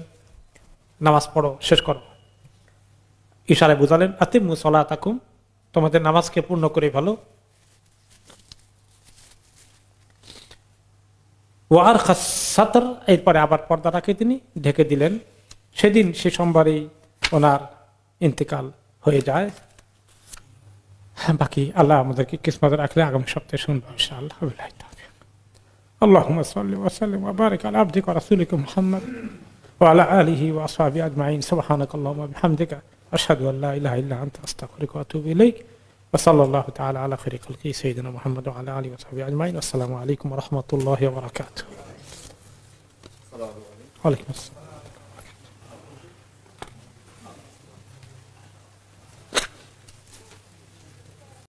নামাজ পড়ো শেষ করো ইশারায় বুঝালেন আতিম মুসলা তাকুম তোমাদের নামাজকে পূর্ণ করে ভালো ওয়ার খাসার এরপরে আবার পর্দাটাকে তিনি ঢেকে দিলেন সেদিন সে সোমবারেই ওনার ইন্তেকাল হয়ে যায় বাকি আল্লাহ আমাদেরকে কিসমত রাখলে আগামী সপ্তাহে শুনবো ইনশাআল্লাহ اللهم صل وسلم وبارك على عبدك ورسولك محمد وعلى آله وأصحابه أجمعين سبحانك اللهم وبحمدك أشهد أن لا إله إلا أنت أستغفرك وأتوب إليك وصلى الله تعالى على خير خلقه سيدنا محمد وعلى آله وصحبه أجمعين والسلام عليكم ورحمة الله وبركاته وعليكم السلام